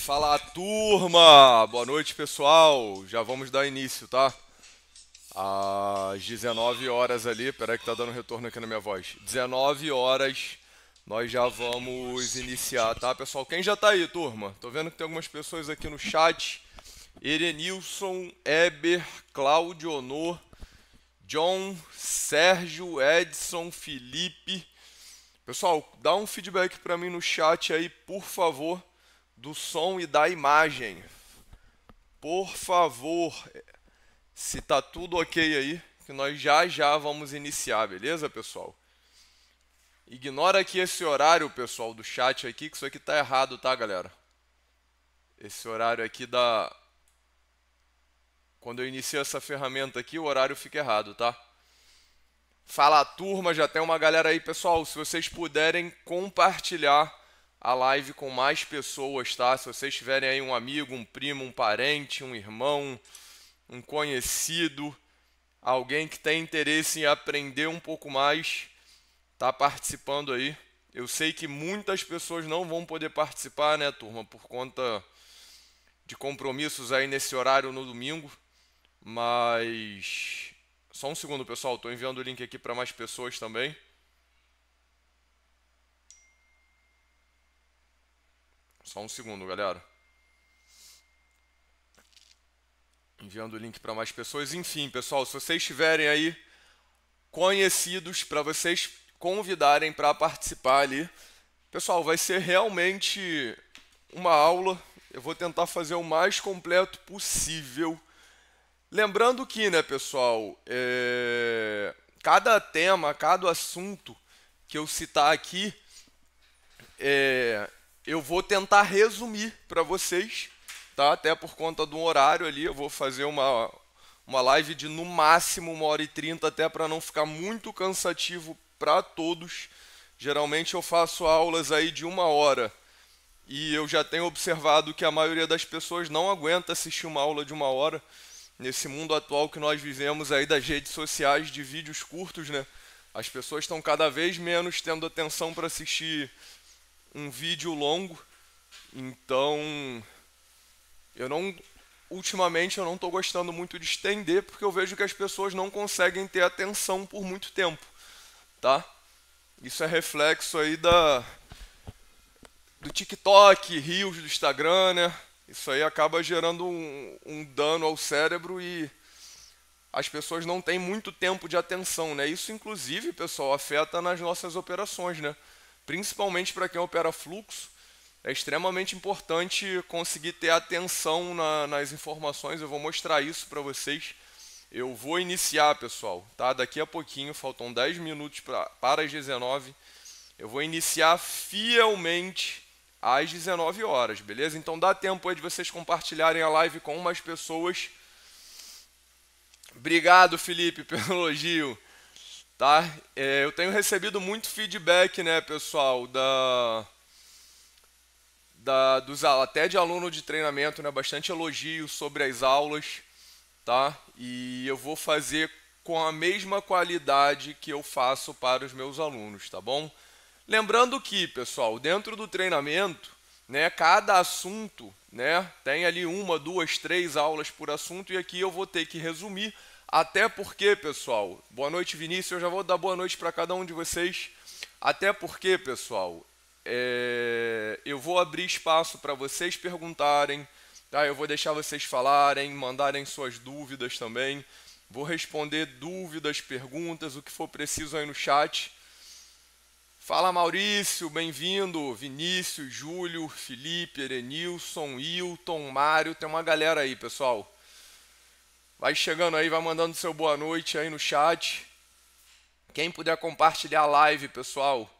Fala turma! Boa noite pessoal! Já vamos dar início, tá? Às 19 horas ali, peraí que tá dando retorno aqui na minha voz. 19 horas nós já vamos iniciar, tá pessoal? Quem já tá aí, turma? Tô vendo que tem algumas pessoas aqui no chat. Erenilson, Eber, Claudionor, Honor, John, Sérgio, Edson, Felipe. Pessoal, dá um feedback para mim no chat aí, por favor do som e da imagem. Por favor, se tá tudo ok aí, que nós já já vamos iniciar, beleza, pessoal? Ignora aqui esse horário, pessoal, do chat aqui, que isso aqui tá errado, tá, galera? Esse horário aqui da quando eu inicio essa ferramenta aqui, o horário fica errado, tá? Fala turma, já tem uma galera aí, pessoal. Se vocês puderem compartilhar a live com mais pessoas, tá? Se vocês tiverem aí um amigo, um primo, um parente, um irmão, um conhecido, alguém que tem interesse em aprender um pouco mais, tá participando aí. Eu sei que muitas pessoas não vão poder participar, né, turma, por conta de compromissos aí nesse horário no domingo, mas só um segundo, pessoal, estou enviando o link aqui para mais pessoas também. Só um segundo, galera. Enviando o link para mais pessoas. Enfim, pessoal, se vocês tiverem aí conhecidos para vocês convidarem para participar ali. Pessoal, vai ser realmente uma aula. Eu vou tentar fazer o mais completo possível. Lembrando que, né, pessoal, é... cada tema, cada assunto que eu citar aqui, é eu vou tentar resumir para vocês, tá? Até por conta do horário ali, eu vou fazer uma, uma live de no máximo uma hora e trinta, até para não ficar muito cansativo para todos. Geralmente eu faço aulas aí de uma hora e eu já tenho observado que a maioria das pessoas não aguenta assistir uma aula de uma hora nesse mundo atual que nós vivemos aí das redes sociais de vídeos curtos, né? As pessoas estão cada vez menos tendo atenção para assistir um vídeo longo, então eu não ultimamente eu não estou gostando muito de estender porque eu vejo que as pessoas não conseguem ter atenção por muito tempo, tá? Isso é reflexo aí da do TikTok, rios do Instagram, né? Isso aí acaba gerando um, um dano ao cérebro e as pessoas não têm muito tempo de atenção, né? Isso inclusive, pessoal, afeta nas nossas operações, né? principalmente para quem opera fluxo, é extremamente importante conseguir ter atenção na, nas informações. Eu vou mostrar isso para vocês. Eu vou iniciar, pessoal, tá? Daqui a pouquinho, faltam 10 minutos pra, para as 19. Eu vou iniciar fielmente às 19 horas, beleza? Então dá tempo aí de vocês compartilharem a live com mais pessoas. Obrigado, Felipe, pelo elogio. Tá? É, eu tenho recebido muito feedback, né, pessoal, da, da, dos, até de aluno de treinamento, né, bastante elogio sobre as aulas, tá? E eu vou fazer com a mesma qualidade que eu faço para os meus alunos, tá bom? Lembrando que, pessoal, dentro do treinamento, né, cada assunto, né, tem ali uma, duas, três aulas por assunto e aqui eu vou ter que resumir até porque, pessoal, boa noite, Vinícius. Eu já vou dar boa noite para cada um de vocês. Até porque, pessoal, é... eu vou abrir espaço para vocês perguntarem. Tá? Eu vou deixar vocês falarem, mandarem suas dúvidas também. Vou responder dúvidas, perguntas, o que for preciso aí no chat. Fala Maurício, bem-vindo. Vinícius, Júlio, Felipe, Erenilson, Hilton, Mário, tem uma galera aí, pessoal. Vai chegando aí, vai mandando seu boa noite aí no chat. Quem puder compartilhar a live, pessoal,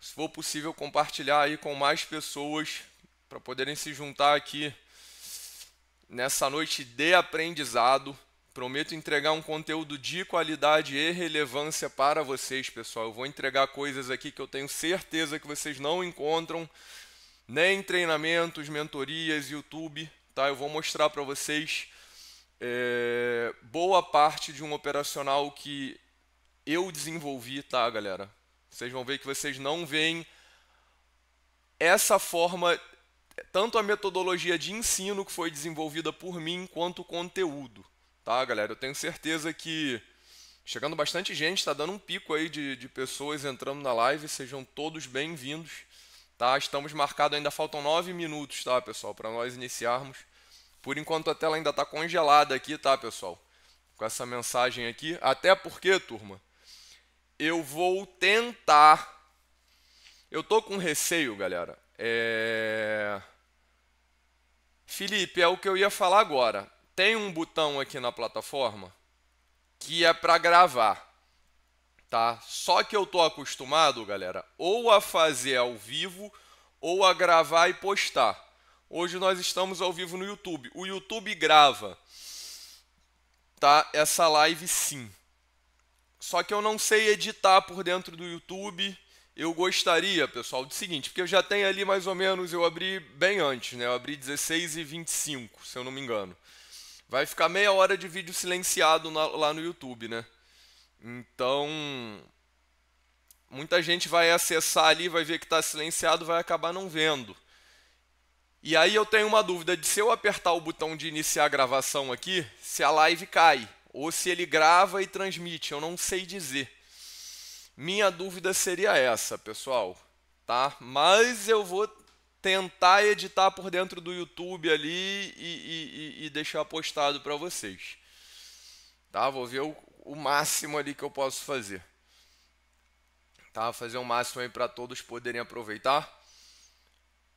se for possível compartilhar aí com mais pessoas para poderem se juntar aqui nessa noite de aprendizado. Prometo entregar um conteúdo de qualidade e relevância para vocês, pessoal. Eu vou entregar coisas aqui que eu tenho certeza que vocês não encontram nem treinamentos, mentorias, YouTube, tá? Eu vou mostrar para vocês é, boa parte de um operacional que eu desenvolvi, tá, galera? Vocês vão ver que vocês não veem essa forma, tanto a metodologia de ensino que foi desenvolvida por mim, quanto o conteúdo, tá, galera? Eu tenho certeza que chegando bastante gente, está dando um pico aí de, de pessoas entrando na live, sejam todos bem-vindos, tá? Estamos marcados, ainda faltam nove minutos, tá, pessoal, para nós iniciarmos. Por enquanto a tela ainda está congelada aqui, tá, pessoal? Com essa mensagem aqui. Até porque, turma, eu vou tentar. Eu tô com receio, galera. É... Felipe, é o que eu ia falar agora. Tem um botão aqui na plataforma que é para gravar, tá? Só que eu tô acostumado, galera, ou a fazer ao vivo ou a gravar e postar. Hoje nós estamos ao vivo no YouTube. O YouTube grava tá essa live sim. Só que eu não sei editar por dentro do YouTube. Eu gostaria, pessoal, do seguinte, porque eu já tenho ali mais ou menos, eu abri bem antes, né? Eu abri 16 e 25, se eu não me engano. Vai ficar meia hora de vídeo silenciado na, lá no YouTube, né? Então, muita gente vai acessar ali, vai ver que está silenciado, vai acabar não vendo. E aí eu tenho uma dúvida de se eu apertar o botão de iniciar a gravação aqui, se a live cai ou se ele grava e transmite, eu não sei dizer. Minha dúvida seria essa, pessoal, tá? Mas eu vou tentar editar por dentro do YouTube ali e, e, e deixar postado para vocês, tá? Vou ver o, o máximo ali que eu posso fazer, tá? Fazer o máximo aí para todos poderem aproveitar.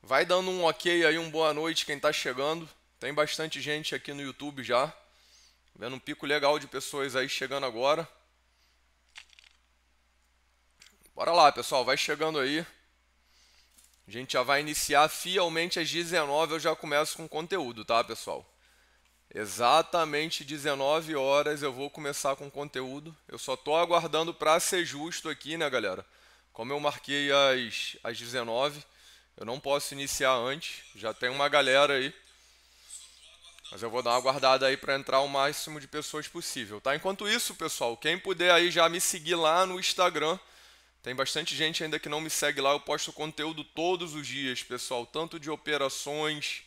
Vai dando um ok aí, um boa noite quem está chegando. Tem bastante gente aqui no YouTube já. Vendo um pico legal de pessoas aí chegando agora. Bora lá, pessoal, vai chegando aí. A gente já vai iniciar fielmente às 19 eu já começo com conteúdo, tá, pessoal? Exatamente 19 horas eu vou começar com conteúdo. Eu só tô aguardando para ser justo aqui, né, galera? Como eu marquei às, às 19 eu não posso iniciar antes, já tem uma galera aí. Mas eu vou dar uma guardada aí para entrar o máximo de pessoas possível, tá? Enquanto isso, pessoal, quem puder aí já me seguir lá no Instagram. Tem bastante gente ainda que não me segue lá, eu posto conteúdo todos os dias, pessoal, tanto de operações,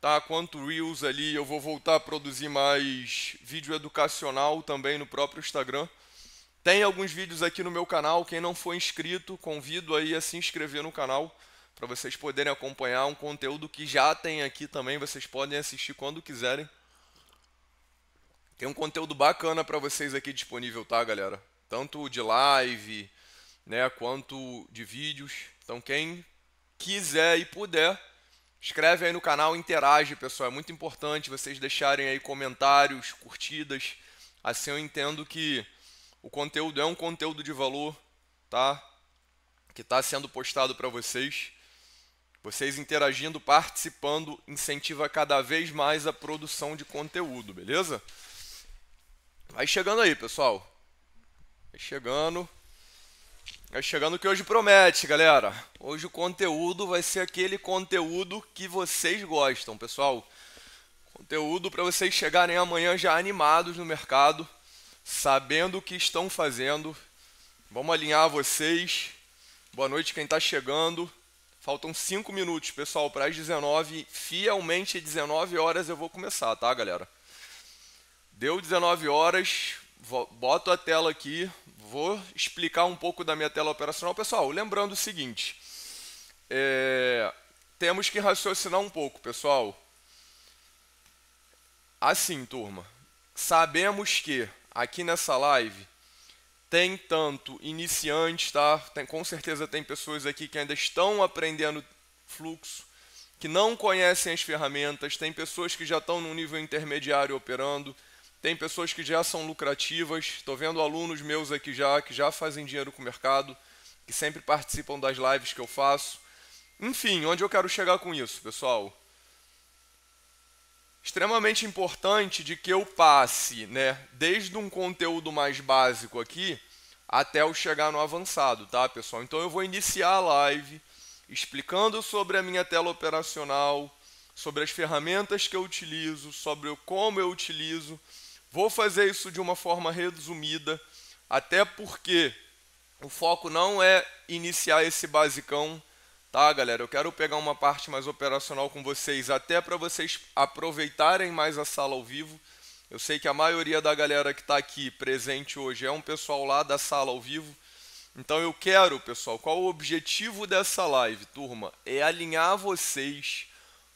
tá? Quanto reels ali, eu vou voltar a produzir mais vídeo educacional também no próprio Instagram. Tem alguns vídeos aqui no meu canal, quem não for inscrito, convido aí a se inscrever no canal para vocês poderem acompanhar um conteúdo que já tem aqui também, vocês podem assistir quando quiserem. Tem um conteúdo bacana para vocês aqui disponível, tá, galera? Tanto de live, né, quanto de vídeos. Então quem quiser e puder, escreve aí no canal, interage, pessoal. É muito importante vocês deixarem aí comentários, curtidas. Assim eu entendo que o conteúdo é um conteúdo de valor, tá? Que está sendo postado para vocês. Vocês interagindo, participando, incentiva cada vez mais a produção de conteúdo, beleza? Vai chegando aí, pessoal. Vai chegando. Vai chegando o que hoje promete, galera. Hoje o conteúdo vai ser aquele conteúdo que vocês gostam, pessoal. Conteúdo para vocês chegarem amanhã já animados no mercado, sabendo o que estão fazendo. Vamos alinhar vocês. Boa noite quem está chegando. Faltam 5 minutos, pessoal, para as 19. Fielmente, 19 horas eu vou começar, tá, galera? Deu 19 horas, boto a tela aqui, vou explicar um pouco da minha tela operacional. Pessoal, lembrando o seguinte, é, temos que raciocinar um pouco, pessoal. Assim, turma, sabemos que aqui nessa live tem tanto iniciantes, tá? Tem, com certeza tem pessoas aqui que ainda estão aprendendo fluxo, que não conhecem as ferramentas, tem pessoas que já estão no nível intermediário operando, tem pessoas que já são lucrativas. Estou vendo alunos meus aqui já que já fazem dinheiro com o mercado, que sempre participam das lives que eu faço. Enfim, onde eu quero chegar com isso, pessoal? extremamente importante de que eu passe, né, desde um conteúdo mais básico aqui até eu chegar no avançado, tá, pessoal? Então eu vou iniciar a live explicando sobre a minha tela operacional, sobre as ferramentas que eu utilizo, sobre como eu utilizo. Vou fazer isso de uma forma resumida, até porque o foco não é iniciar esse basicão Tá, galera, eu quero pegar uma parte mais operacional com vocês, até para vocês aproveitarem mais a sala ao vivo. Eu sei que a maioria da galera que está aqui presente hoje é um pessoal lá da sala ao vivo. Então eu quero, pessoal, qual o objetivo dessa live, turma? É alinhar vocês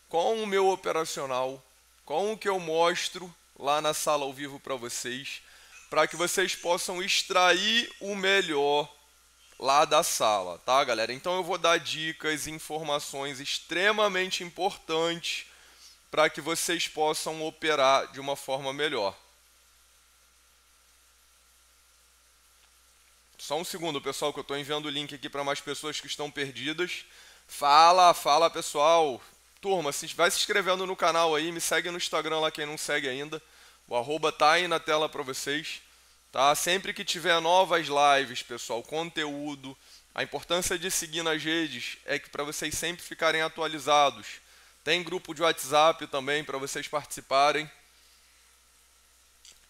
com o meu operacional, com o que eu mostro lá na sala ao vivo para vocês, para que vocês possam extrair o melhor lá da sala, tá, galera? Então eu vou dar dicas e informações extremamente importantes para que vocês possam operar de uma forma melhor. Só um segundo, pessoal, que eu estou enviando o link aqui para mais pessoas que estão perdidas. Fala, fala, pessoal. Turma, se, vai se inscrevendo no canal aí, me segue no Instagram lá quem não segue ainda. O arroba tá aí na tela para vocês. Tá? Sempre que tiver novas lives, pessoal, conteúdo, a importância de seguir nas redes é que para vocês sempre ficarem atualizados. Tem grupo de WhatsApp também para vocês participarem.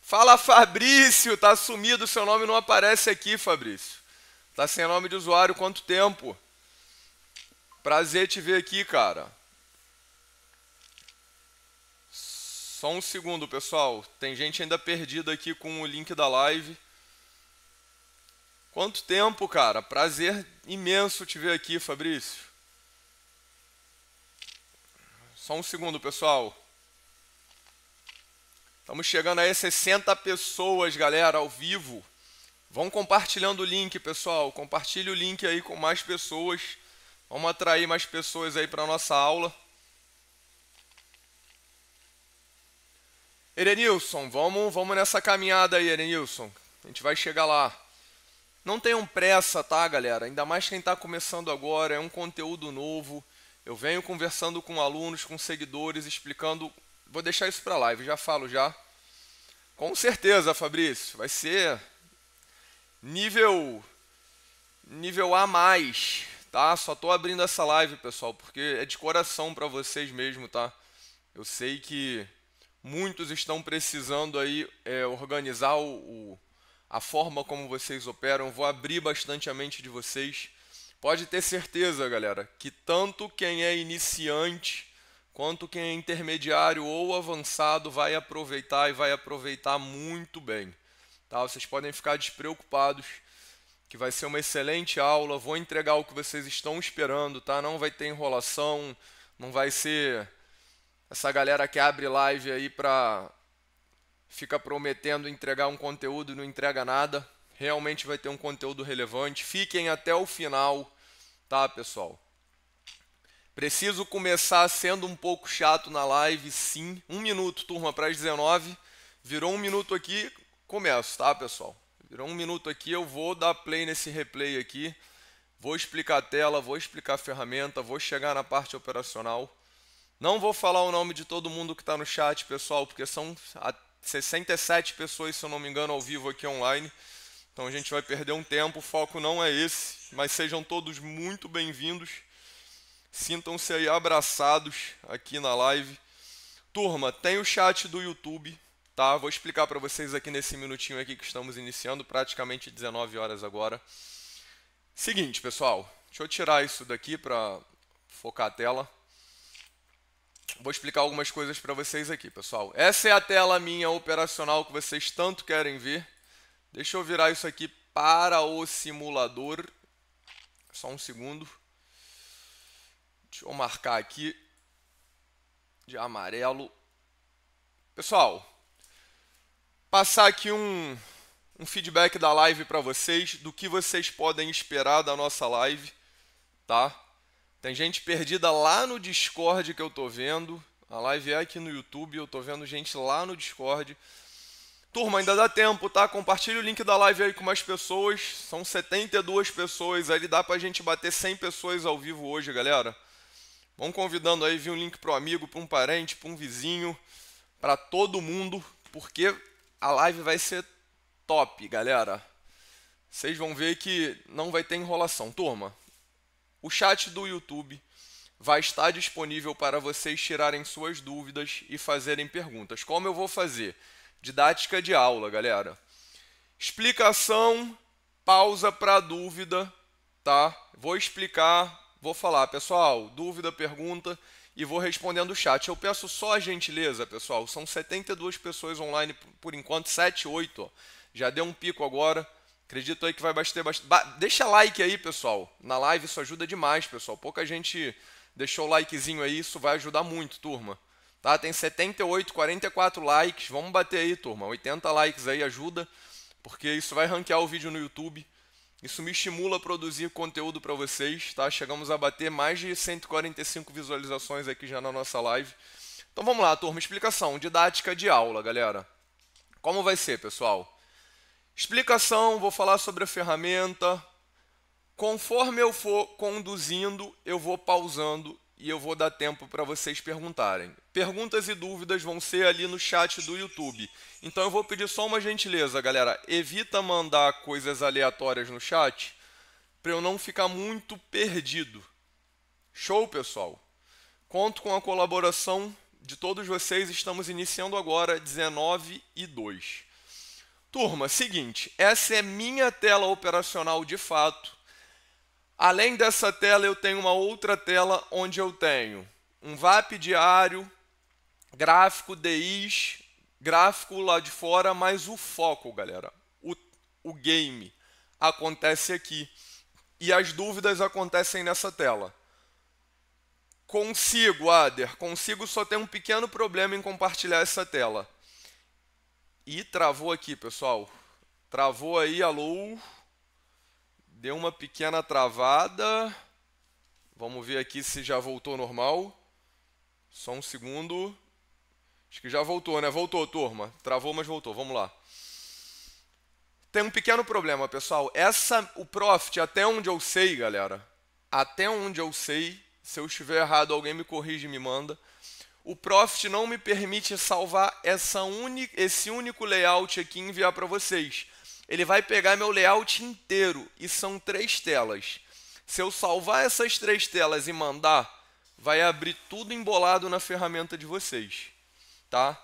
Fala Fabrício, tá sumido, seu nome não aparece aqui, Fabrício. Tá sem nome de usuário quanto tempo? Prazer te ver aqui, cara. Só um segundo, pessoal. Tem gente ainda perdida aqui com o link da live. Quanto tempo, cara? Prazer imenso te ver aqui, Fabrício. Só um segundo, pessoal. Estamos chegando aí a 60 pessoas, galera, ao vivo. Vão compartilhando o link, pessoal. Compartilhe o link aí com mais pessoas. Vamos atrair mais pessoas aí para nossa aula. Erenilson, vamos, vamos nessa caminhada aí, Erenilson. A gente vai chegar lá. Não tenham pressa, tá, galera? Ainda mais quem está começando agora, é um conteúdo novo. Eu venho conversando com alunos, com seguidores, explicando. Vou deixar isso para live, já falo já. Com certeza, Fabrício, vai ser nível nível A mais, tá? Só tô abrindo essa live, pessoal, porque é de coração para vocês mesmo, tá? Eu sei que Muitos estão precisando aí é, organizar o, o, a forma como vocês operam. Vou abrir bastante a mente de vocês. Pode ter certeza, galera, que tanto quem é iniciante quanto quem é intermediário ou avançado vai aproveitar e vai aproveitar muito bem. Tá? Vocês podem ficar despreocupados que vai ser uma excelente aula. Vou entregar o que vocês estão esperando, tá? Não vai ter enrolação, não vai ser essa galera que abre live aí pra fica prometendo entregar um conteúdo e não entrega nada. Realmente vai ter um conteúdo relevante. Fiquem até o final, tá, pessoal? Preciso começar sendo um pouco chato na live, sim. Um minuto, turma, para as 19. Virou um minuto aqui, começo, tá, pessoal? Virou um minuto aqui, eu vou dar play nesse replay aqui. Vou explicar a tela, vou explicar a ferramenta, vou chegar na parte operacional. Não vou falar o nome de todo mundo que está no chat, pessoal, porque são 67 pessoas, se eu não me engano, ao vivo aqui online. Então a gente vai perder um tempo, o foco não é esse, mas sejam todos muito bem-vindos. Sintam-se aí abraçados aqui na live. Turma, tem o chat do YouTube, tá? Vou explicar para vocês aqui nesse minutinho aqui que estamos iniciando, praticamente 19 horas agora. Seguinte, pessoal, deixa eu tirar isso daqui para focar a tela. Vou explicar algumas coisas para vocês aqui, pessoal. Essa é a tela minha operacional que vocês tanto querem ver. Deixa eu virar isso aqui para o simulador. Só um segundo. Deixa eu marcar aqui de amarelo. Pessoal, passar aqui um, um feedback da live para vocês, do que vocês podem esperar da nossa live, tá? Tem gente perdida lá no Discord que eu tô vendo. A live é aqui no YouTube, eu tô vendo gente lá no Discord. Turma, ainda dá tempo, tá? Compartilha o link da live aí com mais pessoas. São 72 pessoas, aí dá pra gente bater 100 pessoas ao vivo hoje, galera. Vão convidando aí, viu um link pro amigo, para um parente, para um vizinho, para todo mundo, porque a live vai ser top, galera. Vocês vão ver que não vai ter enrolação, turma. O chat do YouTube vai estar disponível para vocês tirarem suas dúvidas e fazerem perguntas. Como eu vou fazer? Didática de aula, galera. Explicação, pausa para dúvida, tá? Vou explicar, vou falar, pessoal, dúvida, pergunta e vou respondendo o chat. Eu peço só a gentileza, pessoal. São 72 pessoas online por enquanto, 7, 8. Ó. Já deu um pico agora. Acredito aí que vai bater bastante. deixa like aí, pessoal. Na live isso ajuda demais, pessoal. Pouca gente deixou o likezinho aí, isso vai ajudar muito, turma. Tá? Tem 78, 44 likes. Vamos bater aí, turma. 80 likes aí ajuda, porque isso vai ranquear o vídeo no YouTube. Isso me estimula a produzir conteúdo para vocês, tá? Chegamos a bater mais de 145 visualizações aqui já na nossa live. Então vamos lá, turma, explicação didática de aula, galera. Como vai ser, pessoal? Explicação, vou falar sobre a ferramenta. Conforme eu for conduzindo, eu vou pausando e eu vou dar tempo para vocês perguntarem. Perguntas e dúvidas vão ser ali no chat do YouTube. Então eu vou pedir só uma gentileza, galera. Evita mandar coisas aleatórias no chat para eu não ficar muito perdido. Show, pessoal. Conto com a colaboração de todos vocês. Estamos iniciando agora 19 e 2. Turma, seguinte, essa é minha tela operacional de fato. Além dessa tela, eu tenho uma outra tela onde eu tenho um VAP diário, gráfico DIs, gráfico lá de fora, mas o foco, galera, o, o game acontece aqui. E as dúvidas acontecem nessa tela. Consigo, Ader, consigo, só tem um pequeno problema em compartilhar essa tela. E travou aqui, pessoal. Travou aí, alô. Deu uma pequena travada. Vamos ver aqui se já voltou normal. Só um segundo. Acho que já voltou, né? Voltou, turma. Travou, mas voltou. Vamos lá. Tem um pequeno problema, pessoal. Essa, o Profit, até onde eu sei, galera, até onde eu sei, se eu estiver errado, alguém me corrige e me manda o Profit não me permite salvar essa uni, esse único layout aqui e enviar para vocês. Ele vai pegar meu layout inteiro e são três telas. Se eu salvar essas três telas e mandar, vai abrir tudo embolado na ferramenta de vocês, tá?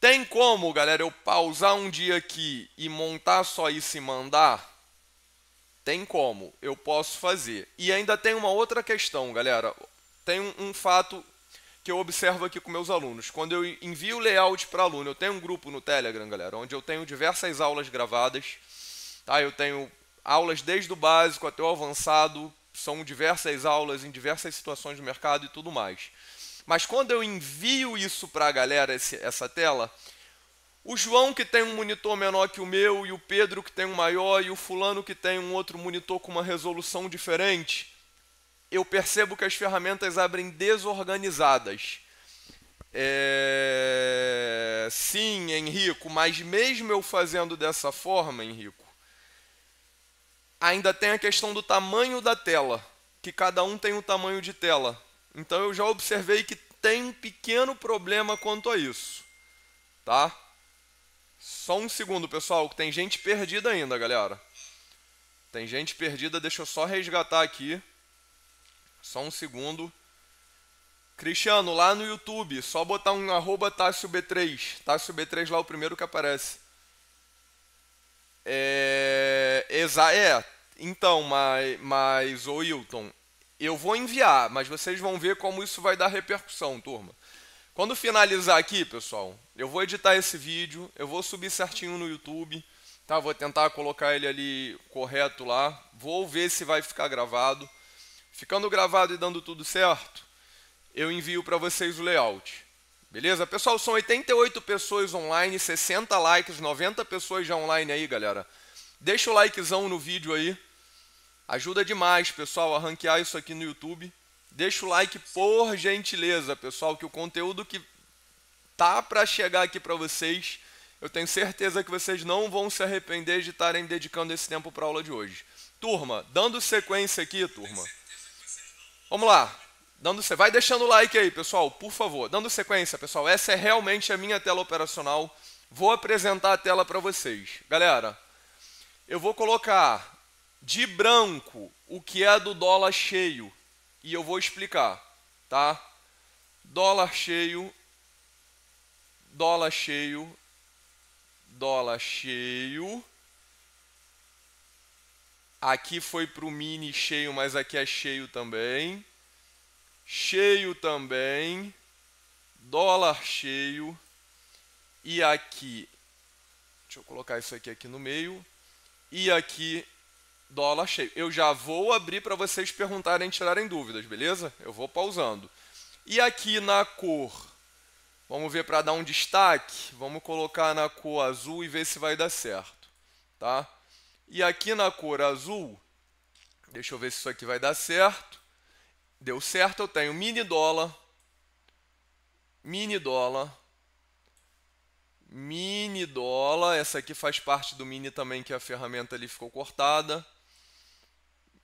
Tem como, galera, eu pausar um dia aqui e montar só isso e mandar? Tem como, eu posso fazer. E ainda tem uma outra questão, galera. Tem um, um fato que eu observo aqui com meus alunos. Quando eu envio layout para aluno, eu tenho um grupo no Telegram, galera, onde eu tenho diversas aulas gravadas. Tá? Eu tenho aulas desde o básico até o avançado, são diversas aulas em diversas situações do mercado e tudo mais. Mas quando eu envio isso para a galera, esse, essa tela, o João que tem um monitor menor que o meu, e o Pedro que tem um maior, e o fulano que tem um outro monitor com uma resolução diferente, eu percebo que as ferramentas abrem desorganizadas. É... Sim, Henrico, mas mesmo eu fazendo dessa forma, Henrico, ainda tem a questão do tamanho da tela, que cada um tem um tamanho de tela. Então eu já observei que tem um pequeno problema quanto a isso, tá? Só um segundo, pessoal, que tem gente perdida ainda, galera. Tem gente perdida, deixa eu só resgatar aqui. Só um segundo. Cristiano, lá no YouTube, só botar um arroba Tássio B3. Tássio B3 lá é o primeiro que aparece. É, exa é então, mas, mas ô Wilton, eu vou enviar, mas vocês vão ver como isso vai dar repercussão, turma. Quando finalizar aqui, pessoal, eu vou editar esse vídeo, eu vou subir certinho no YouTube, tá? Vou tentar colocar ele ali correto lá. Vou ver se vai ficar gravado ficando gravado e dando tudo certo, eu envio para vocês o layout. Beleza? Pessoal, são 88 pessoas online, 60 likes, 90 pessoas já online aí, galera. Deixa o likezão no vídeo aí. Ajuda demais, pessoal, a ranquear isso aqui no YouTube. Deixa o like por gentileza, pessoal, que o conteúdo que tá para chegar aqui para vocês, eu tenho certeza que vocês não vão se arrepender de estarem dedicando esse tempo para a aula de hoje. Turma, dando sequência aqui, turma. Vamos lá. Dando, vai deixando o like aí, pessoal, por favor. Dando sequência, pessoal, essa é realmente a minha tela operacional. Vou apresentar a tela para vocês. Galera, eu vou colocar de branco o que é do dólar cheio e eu vou explicar, tá? Dólar cheio, dólar cheio, dólar cheio Aqui foi para o mini cheio, mas aqui é cheio também. Cheio também. Dólar cheio. E aqui, deixa eu colocar isso aqui, aqui no meio. E aqui, dólar cheio. Eu já vou abrir para vocês perguntarem e tirarem dúvidas, beleza? Eu vou pausando. E aqui na cor, vamos ver para dar um destaque? Vamos colocar na cor azul e ver se vai dar certo, Tá? E aqui na cor azul, deixa eu ver se isso aqui vai dar certo. Deu certo, eu tenho mini dólar, mini dólar, mini dólar. Essa aqui faz parte do mini também, que a ferramenta ali ficou cortada.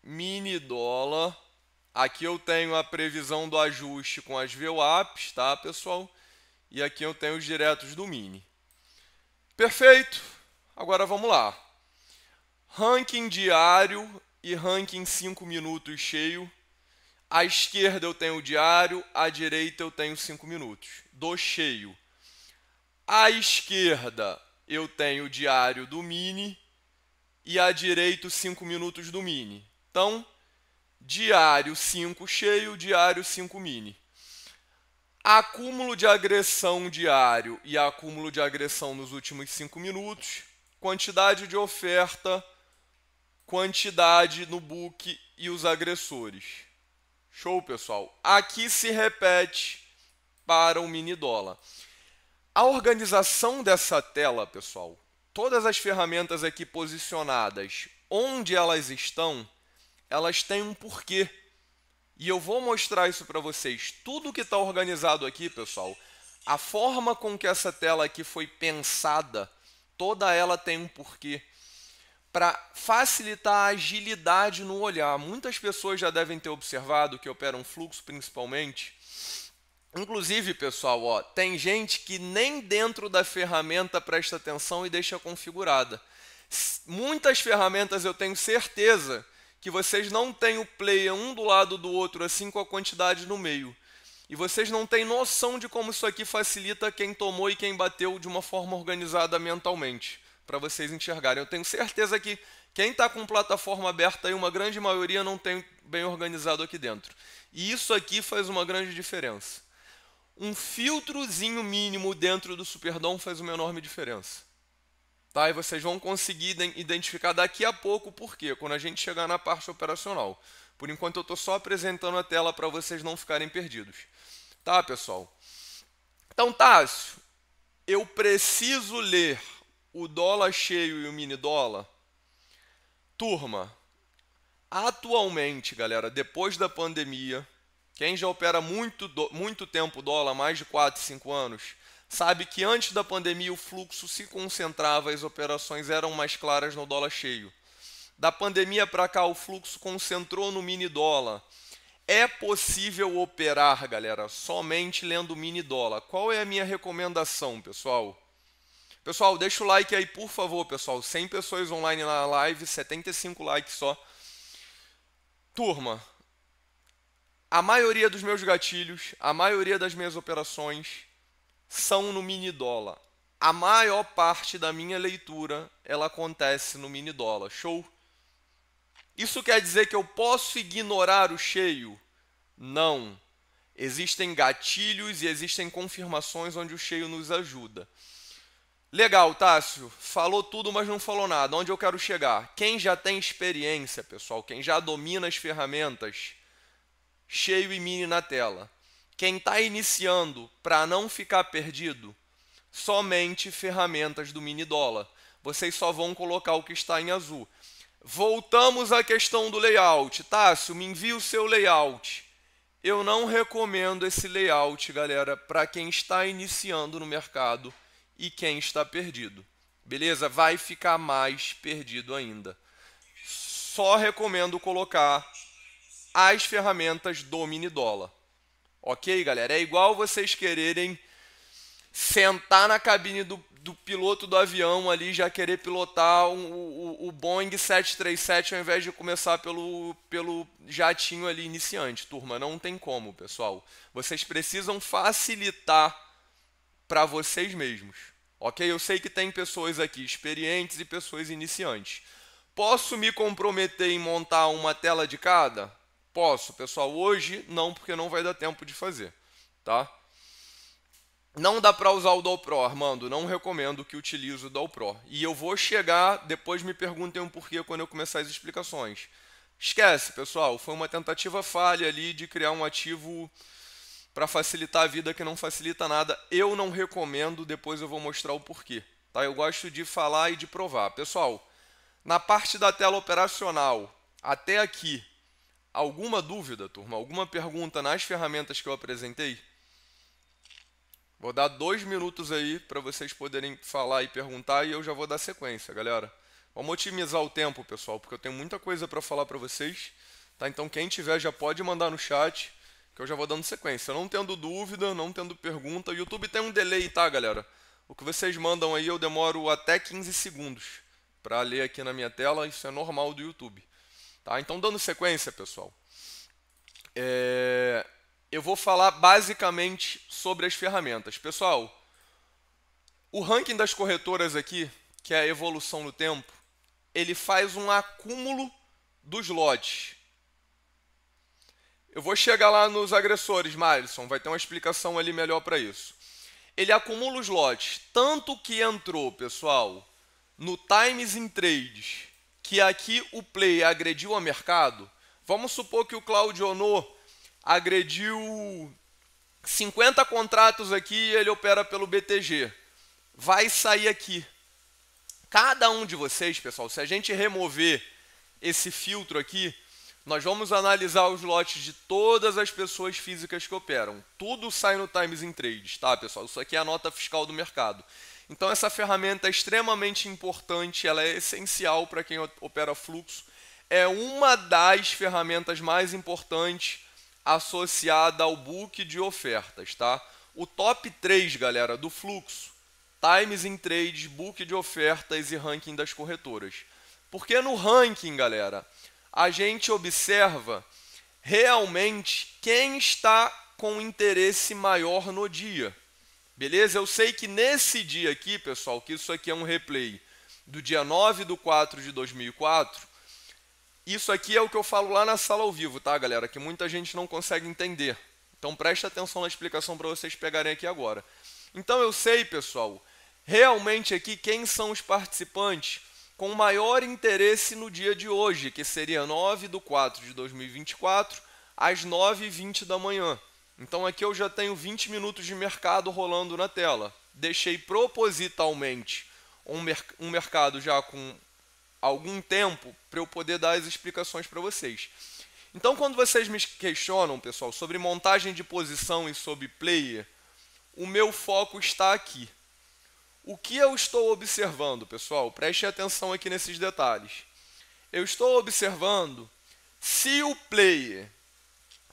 Mini dólar. Aqui eu tenho a previsão do ajuste com as VWAPs, tá, pessoal? E aqui eu tenho os diretos do mini. Perfeito. Agora vamos lá ranking diário e ranking 5 minutos cheio. À esquerda eu tenho o diário, à direita eu tenho 5 minutos. Do cheio. À esquerda eu tenho o diário do mini e à direita 5 minutos do mini. Então, diário 5 cheio, diário 5 mini. Acúmulo de agressão diário e acúmulo de agressão nos últimos 5 minutos. Quantidade de oferta quantidade no book e os agressores. Show, pessoal? Aqui se repete para o mini dólar. A organização dessa tela, pessoal, todas as ferramentas aqui posicionadas onde elas estão, elas têm um porquê. E eu vou mostrar isso para vocês. Tudo que está organizado aqui, pessoal, a forma com que essa tela aqui foi pensada, toda ela tem um porquê para facilitar a agilidade no olhar. Muitas pessoas já devem ter observado que operam fluxo principalmente. Inclusive, pessoal, ó, tem gente que nem dentro da ferramenta presta atenção e deixa configurada. Muitas ferramentas eu tenho certeza que vocês não têm o player um do lado do outro assim com a quantidade no meio. E vocês não têm noção de como isso aqui facilita quem tomou e quem bateu de uma forma organizada mentalmente para vocês enxergarem. Eu tenho certeza que quem está com plataforma aberta e uma grande maioria não tem bem organizado aqui dentro. E isso aqui faz uma grande diferença. Um filtrozinho mínimo dentro do Superdom faz uma enorme diferença. Tá? E vocês vão conseguir identificar daqui a pouco por quê, quando a gente chegar na parte operacional. Por enquanto eu estou só apresentando a tela para vocês não ficarem perdidos. Tá, pessoal? Então, Tássio, eu preciso ler o dólar cheio e o mini dólar? Turma, atualmente, galera, depois da pandemia, quem já opera muito, muito tempo dólar, mais de 4, 5 anos, sabe que antes da pandemia o fluxo se concentrava, as operações eram mais claras no dólar cheio. Da pandemia para cá, o fluxo concentrou no mini dólar. É possível operar, galera, somente lendo mini dólar. Qual é a minha recomendação, pessoal? Pessoal, deixa o like aí, por favor, pessoal. 100 pessoas online na live, 75 likes só. Turma, a maioria dos meus gatilhos, a maioria das minhas operações são no mini dólar. A maior parte da minha leitura, ela acontece no mini dólar. Show? Isso quer dizer que eu posso ignorar o cheio? Não. Existem gatilhos e existem confirmações onde o cheio nos ajuda. Legal, Tássio. Falou tudo, mas não falou nada. Onde eu quero chegar? Quem já tem experiência, pessoal, quem já domina as ferramentas, cheio e mini na tela. Quem está iniciando, para não ficar perdido, somente ferramentas do mini dólar. Vocês só vão colocar o que está em azul. Voltamos à questão do layout. Tássio, me envia o seu layout. Eu não recomendo esse layout, galera, para quem está iniciando no mercado e quem está perdido. Beleza? Vai ficar mais perdido ainda. Só recomendo colocar as ferramentas do Minidola. Ok, galera? É igual vocês quererem sentar na cabine do, do piloto do avião ali, já querer pilotar um, o, o Boeing 737 ao invés de começar pelo, pelo jatinho ali iniciante. Turma, não tem como, pessoal. Vocês precisam facilitar para vocês mesmos. Ok? Eu sei que tem pessoas aqui experientes e pessoas iniciantes. Posso me comprometer em montar uma tela de cada? Posso, pessoal. Hoje não, porque não vai dar tempo de fazer, tá? Não dá para usar o Dow Armando. Não recomendo que utilize o Dow E eu vou chegar, depois me perguntem o um porquê quando eu começar as explicações. Esquece, pessoal. Foi uma tentativa falha ali de criar um ativo para facilitar a vida que não facilita nada. Eu não recomendo, depois eu vou mostrar o porquê. Tá? Eu gosto de falar e de provar. Pessoal, na parte da tela operacional, até aqui, alguma dúvida, turma? Alguma pergunta nas ferramentas que eu apresentei? Vou dar dois minutos aí para vocês poderem falar e perguntar e eu já vou dar sequência, galera. Vamos otimizar o tempo, pessoal, porque eu tenho muita coisa para falar para vocês. Tá? Então, quem tiver já pode mandar no chat que eu já vou dando sequência. Não tendo dúvida, não tendo pergunta. O YouTube tem um delay, tá, galera? O que vocês mandam aí eu demoro até 15 segundos para ler aqui na minha tela. Isso é normal do YouTube. Tá? Então, dando sequência, pessoal. É... Eu vou falar basicamente sobre as ferramentas. Pessoal, o ranking das corretoras aqui, que é a evolução no tempo, ele faz um acúmulo dos lotes. Eu vou chegar lá nos agressores, Marilson, vai ter uma explicação ali melhor para isso. Ele acumula os lotes, tanto que entrou, pessoal, no Times in Trades, que aqui o play agrediu o mercado. Vamos supor que o Claudio Claudionô agrediu 50 contratos aqui e ele opera pelo BTG. Vai sair aqui. Cada um de vocês, pessoal, se a gente remover esse filtro aqui, nós vamos analisar os lotes de todas as pessoas físicas que operam. Tudo sai no Times in Trades, tá, pessoal? Isso aqui é a nota fiscal do mercado. Então essa ferramenta é extremamente importante, ela é essencial para quem opera fluxo. É uma das ferramentas mais importantes associada ao book de ofertas, tá? O top 3, galera, do fluxo, Times in Trades, book de ofertas e ranking das corretoras. Porque no ranking, galera, a gente observa realmente quem está com interesse maior no dia. Beleza? Eu sei que nesse dia aqui, pessoal, que isso aqui é um replay do dia 9 de 4 de 2004, isso aqui é o que eu falo lá na sala ao vivo, tá, galera? Que muita gente não consegue entender. Então preste atenção na explicação para vocês pegarem aqui agora. Então eu sei, pessoal, realmente aqui quem são os participantes com maior interesse no dia de hoje, que seria 9 de 4 de 2024, às 9h20 da manhã. Então aqui eu já tenho 20 minutos de mercado rolando na tela. Deixei propositalmente um, mer um mercado já com algum tempo para eu poder dar as explicações para vocês. Então, quando vocês me questionam, pessoal, sobre montagem de posição e sobre player, o meu foco está aqui. O que eu estou observando, pessoal? Preste atenção aqui nesses detalhes. Eu estou observando se o player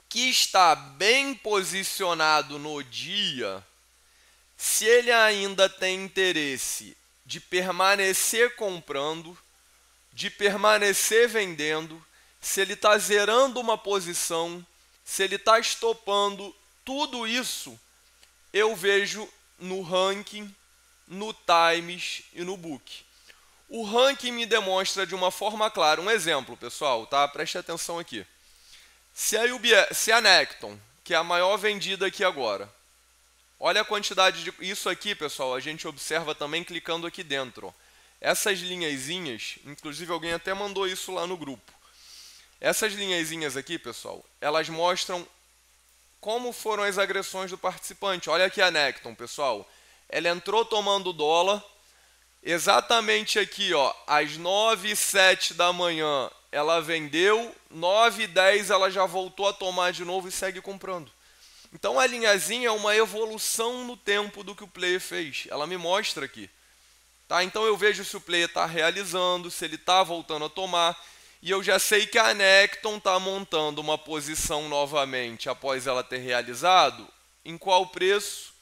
que está bem posicionado no dia, se ele ainda tem interesse de permanecer comprando, de permanecer vendendo, se ele está zerando uma posição, se ele está estopando, tudo isso eu vejo no ranking no Times e no Book. O ranking me demonstra de uma forma clara. Um exemplo, pessoal, tá? Preste atenção aqui. Se a, UBS, se a Necton, que é a maior vendida aqui agora, olha a quantidade de... Isso aqui, pessoal, a gente observa também clicando aqui dentro. Essas linhazinhas, inclusive alguém até mandou isso lá no grupo. Essas linhazinhas aqui, pessoal, elas mostram como foram as agressões do participante. Olha aqui a Necton, pessoal ela entrou tomando dólar. Exatamente aqui, ó, às 9 e 7 da manhã ela vendeu, 9 e 10 ela já voltou a tomar de novo e segue comprando. Então a linhazinha é uma evolução no tempo do que o player fez. Ela me mostra aqui. Tá? Então eu vejo se o player está realizando, se ele está voltando a tomar. E eu já sei que a Necton está montando uma posição novamente após ela ter realizado. Em qual preço?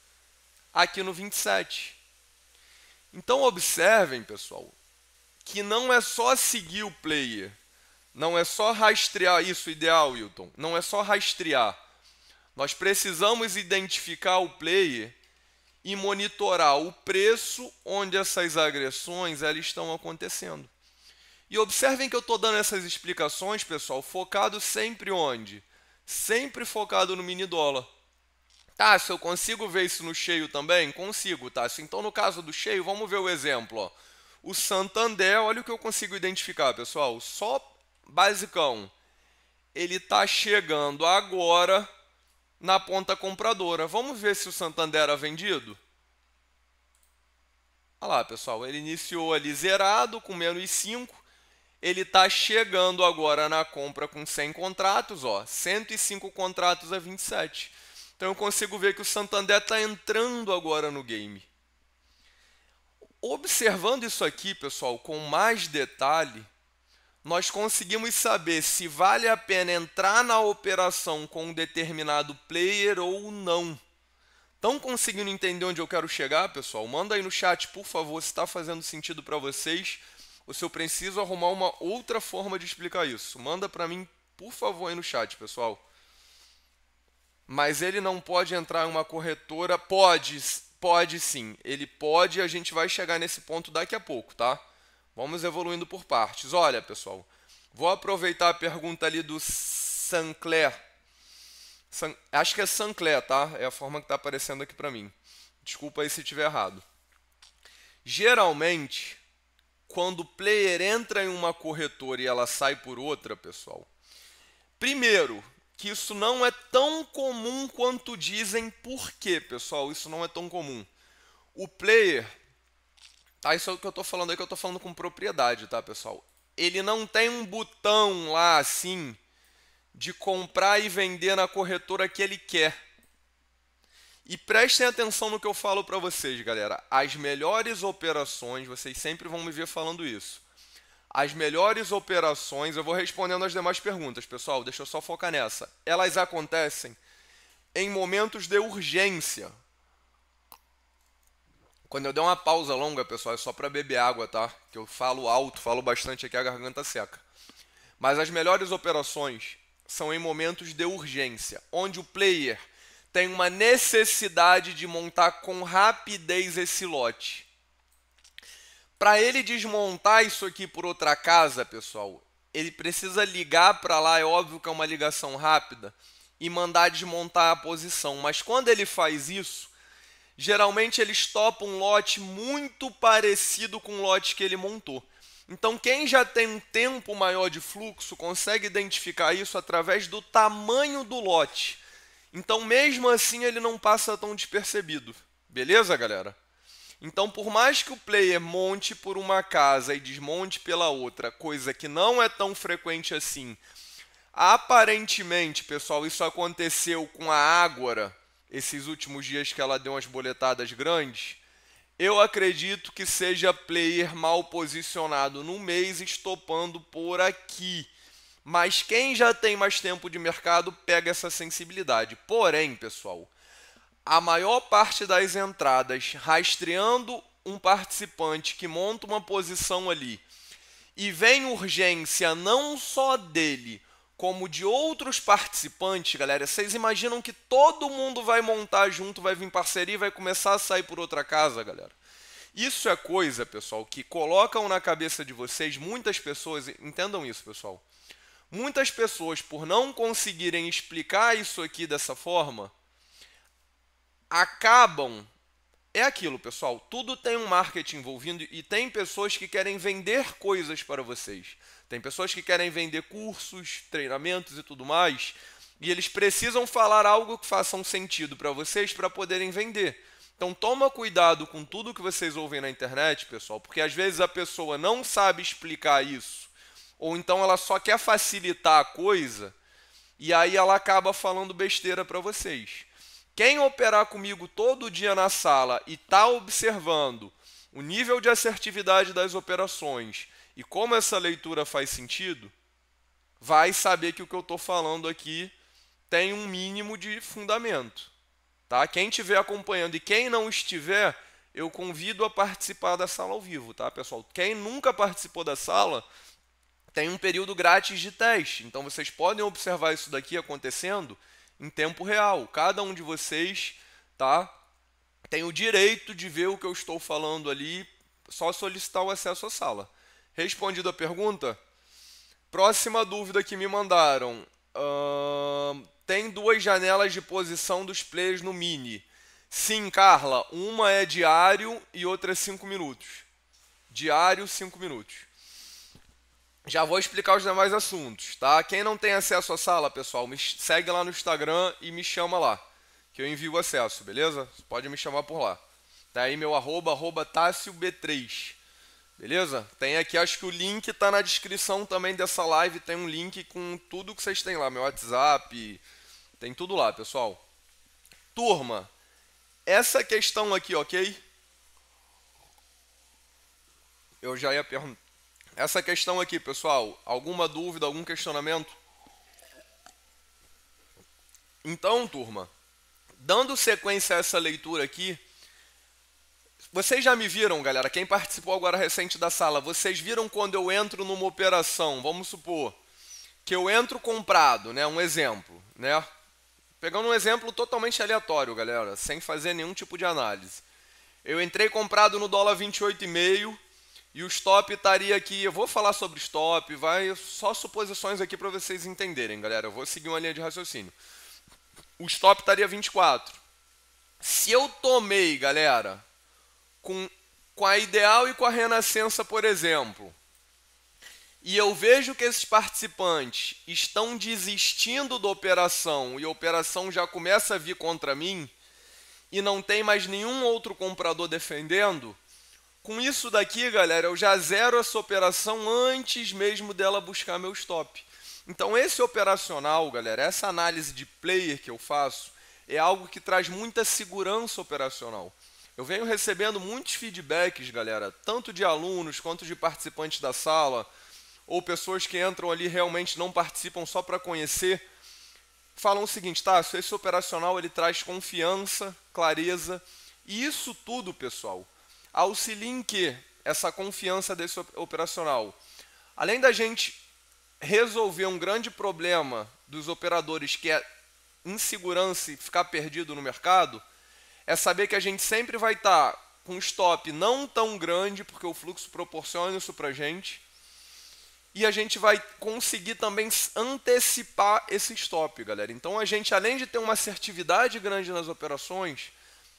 aqui no 27. Então observem, pessoal, que não é só seguir o player, não é só rastrear isso ideal, Wilton, não é só rastrear. Nós precisamos identificar o player e monitorar o preço onde essas agressões elas estão acontecendo. E observem que eu estou dando essas explicações, pessoal, focado sempre onde? Sempre focado no mini dólar. Tá, se eu consigo ver isso no cheio também? Consigo, tá? Então, no caso do cheio, vamos ver o exemplo. Ó. O Santander, olha o que eu consigo identificar, pessoal. Só basicão. Ele está chegando agora na ponta compradora. Vamos ver se o Santander era vendido? Olha lá, pessoal. Ele iniciou ali zerado, com menos 5. Ele está chegando agora na compra com 100 contratos, ó, 105 contratos a 27. Então eu consigo ver que o Santander está entrando agora no game. Observando isso aqui, pessoal, com mais detalhe, nós conseguimos saber se vale a pena entrar na operação com um determinado player ou não. Estão conseguindo entender onde eu quero chegar, pessoal? Manda aí no chat, por favor, se está fazendo sentido para vocês ou se eu preciso arrumar uma outra forma de explicar isso. Manda para mim, por favor, aí no chat, pessoal mas ele não pode entrar em uma corretora? Pode, pode sim. Ele pode e a gente vai chegar nesse ponto daqui a pouco, tá? Vamos evoluindo por partes. Olha, pessoal, vou aproveitar a pergunta ali do Sancler. San... Acho que é Sancler, tá? É a forma que está aparecendo aqui para mim. Desculpa aí se estiver errado. Geralmente, quando o player entra em uma corretora e ela sai por outra, pessoal, primeiro, que isso não é tão comum quanto dizem. Por quê, pessoal? Isso não é tão comum. O player, tá? Isso é o que eu estou falando aí, é que eu estou falando com propriedade, tá, pessoal? Ele não tem um botão lá assim de comprar e vender na corretora que ele quer. E prestem atenção no que eu falo para vocês, galera. As melhores operações, vocês sempre vão me ver falando isso as melhores operações, eu vou respondendo as demais perguntas, pessoal, deixa eu só focar nessa. Elas acontecem em momentos de urgência. Quando eu der uma pausa longa, pessoal, é só para beber água, tá? Que eu falo alto, falo bastante aqui, a garganta seca. Mas as melhores operações são em momentos de urgência, onde o player tem uma necessidade de montar com rapidez esse lote. Para ele desmontar isso aqui por outra casa, pessoal, ele precisa ligar para lá, é óbvio que é uma ligação rápida, e mandar desmontar a posição. Mas quando ele faz isso, geralmente ele estopa um lote muito parecido com o lote que ele montou. Então, quem já tem um tempo maior de fluxo consegue identificar isso através do tamanho do lote. Então, mesmo assim, ele não passa tão despercebido. Beleza, galera? Então, por mais que o player monte por uma casa e desmonte pela outra, coisa que não é tão frequente assim, aparentemente, pessoal, isso aconteceu com a Ágora, esses últimos dias que ela deu umas boletadas grandes. Eu acredito que seja player mal posicionado no mês, estopando por aqui. Mas quem já tem mais tempo de mercado pega essa sensibilidade. Porém, pessoal, a maior parte das entradas rastreando um participante que monta uma posição ali e vem urgência não só dele, como de outros participantes, galera, vocês imaginam que todo mundo vai montar junto, vai vir parceria e vai começar a sair por outra casa, galera. Isso é coisa, pessoal, que colocam na cabeça de vocês muitas pessoas, entendam isso, pessoal. Muitas pessoas, por não conseguirem explicar isso aqui dessa forma, acabam. É aquilo, pessoal. Tudo tem um marketing envolvido e tem pessoas que querem vender coisas para vocês. Tem pessoas que querem vender cursos, treinamentos e tudo mais. E eles precisam falar algo que faça um sentido para vocês para poderem vender. Então toma cuidado com tudo que vocês ouvem na internet, pessoal, porque às vezes a pessoa não sabe explicar isso, ou então ela só quer facilitar a coisa e aí ela acaba falando besteira para vocês. Quem operar comigo todo dia na sala e está observando o nível de assertividade das operações e como essa leitura faz sentido, vai saber que o que eu estou falando aqui tem um mínimo de fundamento. Tá? Quem estiver acompanhando e quem não estiver, eu convido a participar da sala ao vivo, tá, pessoal? Quem nunca participou da sala tem um período grátis de teste. Então vocês podem observar isso daqui acontecendo em tempo real. Cada um de vocês, tá? Tem o direito de ver o que eu estou falando ali, só solicitar o acesso à sala. Respondido a pergunta? Próxima dúvida que me mandaram. Uh, tem duas janelas de posição dos players no mini. Sim, Carla, uma é diário e outra é 5 minutos. Diário, 5 minutos já vou explicar os demais assuntos, tá? Quem não tem acesso à sala, pessoal, me segue lá no Instagram e me chama lá, que eu envio o acesso, beleza? Você pode me chamar por lá. Tá aí meu arroba, arroba tassiob 3 beleza? Tem aqui, acho que o link tá na descrição também dessa live, tem um link com tudo que vocês têm lá, meu WhatsApp, tem tudo lá, pessoal. Turma, essa questão aqui, ok? Eu já ia perguntar essa questão aqui, pessoal. Alguma dúvida, algum questionamento? Então, turma, dando sequência a essa leitura aqui, vocês já me viram, galera? Quem participou agora recente da sala, vocês viram quando eu entro numa operação, vamos supor, que eu entro comprado, né? Um exemplo, né? Pegando um exemplo totalmente aleatório, galera, sem fazer nenhum tipo de análise. Eu entrei comprado no dólar 28,5 e o stop estaria aqui. Eu vou falar sobre stop, vai só suposições aqui para vocês entenderem, galera. Eu vou seguir uma linha de raciocínio. O stop estaria 24. Se eu tomei, galera, com, com a Ideal e com a Renascença, por exemplo, e eu vejo que esses participantes estão desistindo da operação e a operação já começa a vir contra mim e não tem mais nenhum outro comprador defendendo, com isso daqui, galera, eu já zero essa operação antes mesmo dela buscar meu stop. Então, esse operacional, galera, essa análise de player que eu faço, é algo que traz muita segurança operacional. Eu venho recebendo muitos feedbacks, galera, tanto de alunos quanto de participantes da sala, ou pessoas que entram ali realmente não participam só para conhecer, falam o seguinte, tá, esse operacional ele traz confiança, clareza, e isso tudo, pessoal, auxilia em que essa confiança desse operacional? Além da gente resolver um grande problema dos operadores, que é insegurança e ficar perdido no mercado, é saber que a gente sempre vai estar tá com um stop não tão grande, porque o fluxo proporciona isso para a gente, e a gente vai conseguir também antecipar esse stop, galera. Então a gente, além de ter uma assertividade grande nas operações,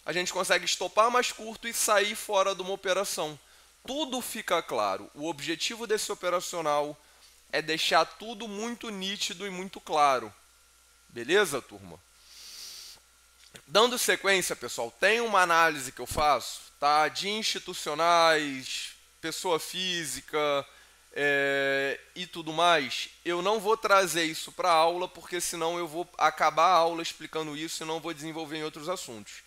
a gente consegue estopar mais curto e sair fora de uma operação. Tudo fica claro. O objetivo desse operacional é deixar tudo muito nítido e muito claro. Beleza, turma? Dando sequência, pessoal, tem uma análise que eu faço tá? de institucionais, pessoa física é, e tudo mais. Eu não vou trazer isso para a aula, porque senão eu vou acabar a aula explicando isso e não vou desenvolver em outros assuntos.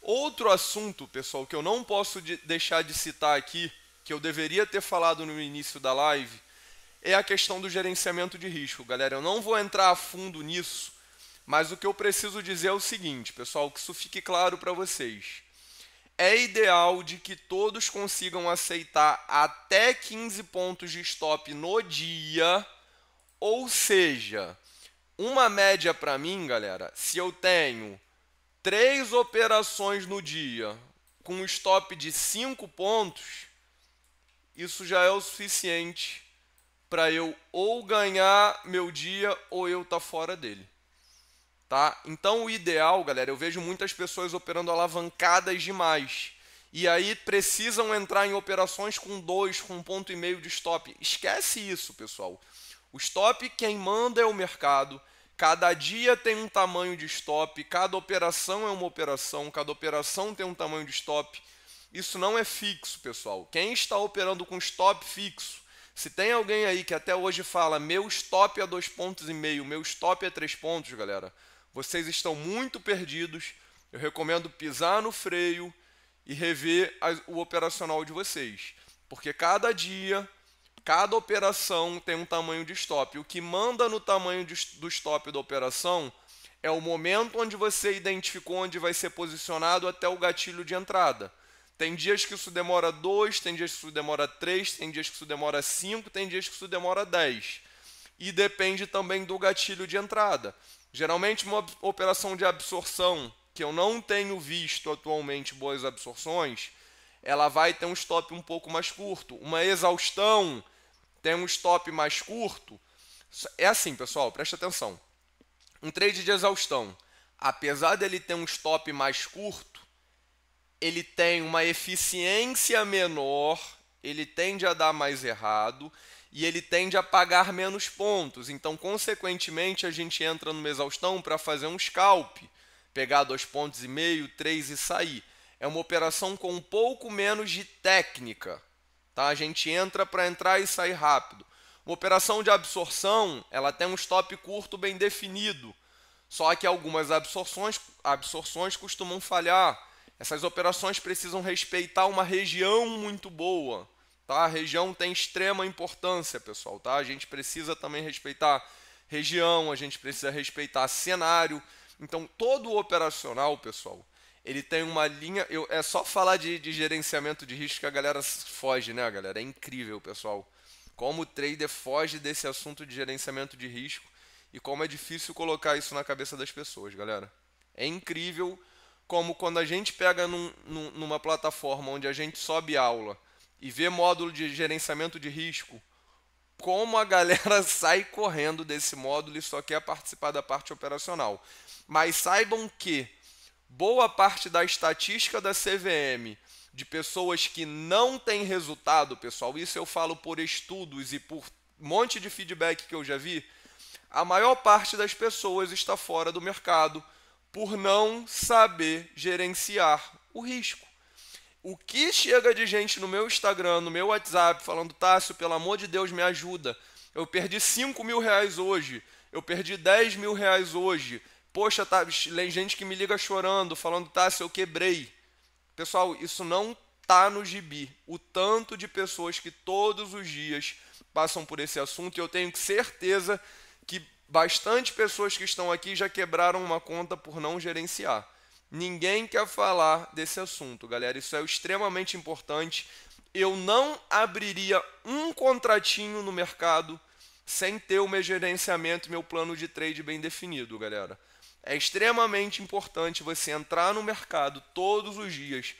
Outro assunto, pessoal, que eu não posso de deixar de citar aqui, que eu deveria ter falado no início da live, é a questão do gerenciamento de risco. Galera, eu não vou entrar a fundo nisso, mas o que eu preciso dizer é o seguinte, pessoal, que isso fique claro para vocês. É ideal de que todos consigam aceitar até 15 pontos de stop no dia, ou seja, uma média para mim, galera, se eu tenho três operações no dia com um stop de cinco pontos, isso já é o suficiente para eu ou ganhar meu dia ou eu estar tá fora dele. Tá? Então o ideal, galera, eu vejo muitas pessoas operando alavancadas demais. E aí precisam entrar em operações com dois, com um ponto e meio de stop. Esquece isso, pessoal. O stop quem manda é o mercado. Cada dia tem um tamanho de stop, cada operação é uma operação, cada operação tem um tamanho de stop. Isso não é fixo, pessoal. Quem está operando com stop fixo? Se tem alguém aí que até hoje fala meu stop é dois pontos e meio, meu stop é três pontos, galera, vocês estão muito perdidos. Eu recomendo pisar no freio e rever o operacional de vocês, porque cada dia Cada operação tem um tamanho de stop. O que manda no tamanho de, do stop da operação é o momento onde você identificou onde vai ser posicionado até o gatilho de entrada. Tem dias que isso demora 2, tem dias que isso demora 3, tem dias que isso demora 5, tem dias que isso demora 10. E depende também do gatilho de entrada. Geralmente, uma operação de absorção, que eu não tenho visto atualmente boas absorções, ela vai ter um stop um pouco mais curto. Uma exaustão, tem um stop mais curto. É assim, pessoal, presta atenção. Um trade de exaustão, apesar dele ter um stop mais curto, ele tem uma eficiência menor, ele tende a dar mais errado e ele tende a pagar menos pontos. Então, consequentemente, a gente entra numa exaustão para fazer um scalp, pegar dois pontos e meio, três e sair. É uma operação com um pouco menos de técnica. Tá? A gente entra para entrar e sair rápido. Uma operação de absorção, ela tem um stop curto bem definido. Só que algumas absorções, absorções costumam falhar. Essas operações precisam respeitar uma região muito boa. Tá? A região tem extrema importância, pessoal. Tá? A gente precisa também respeitar região, a gente precisa respeitar cenário. Então, todo o operacional, pessoal, ele tem uma linha. Eu, é só falar de, de gerenciamento de risco que a galera foge, né, galera? É incrível, pessoal. Como o trader foge desse assunto de gerenciamento de risco e como é difícil colocar isso na cabeça das pessoas, galera. É incrível como quando a gente pega num, num, numa plataforma onde a gente sobe aula e vê módulo de gerenciamento de risco, como a galera sai correndo desse módulo e só quer participar da parte operacional. Mas saibam que boa parte da estatística da CVM de pessoas que não têm resultado, pessoal, isso eu falo por estudos e por um monte de feedback que eu já vi, a maior parte das pessoas está fora do mercado por não saber gerenciar o risco. O que chega de gente no meu Instagram, no meu WhatsApp, falando, Tássio, pelo amor de Deus, me ajuda. Eu perdi 5 mil reais hoje, eu perdi 10 mil reais hoje, Poxa, tá, tem gente que me liga chorando, falando, tá, se eu quebrei. Pessoal, isso não tá no gibi. O tanto de pessoas que todos os dias passam por esse assunto, e eu tenho certeza que bastante pessoas que estão aqui já quebraram uma conta por não gerenciar. Ninguém quer falar desse assunto, galera. Isso é extremamente importante. Eu não abriria um contratinho no mercado sem ter o meu gerenciamento e meu plano de trade bem definido, galera. É extremamente importante você entrar no mercado todos os dias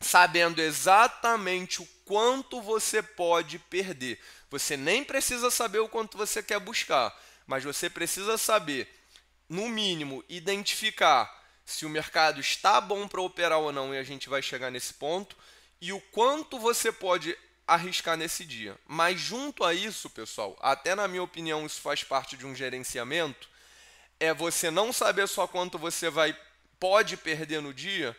sabendo exatamente o quanto você pode perder. Você nem precisa saber o quanto você quer buscar, mas você precisa saber, no mínimo, identificar se o mercado está bom para operar ou não, e a gente vai chegar nesse ponto, e o quanto você pode arriscar nesse dia. Mas junto a isso, pessoal, até na minha opinião, isso faz parte de um gerenciamento é você não saber só quanto você vai pode perder no dia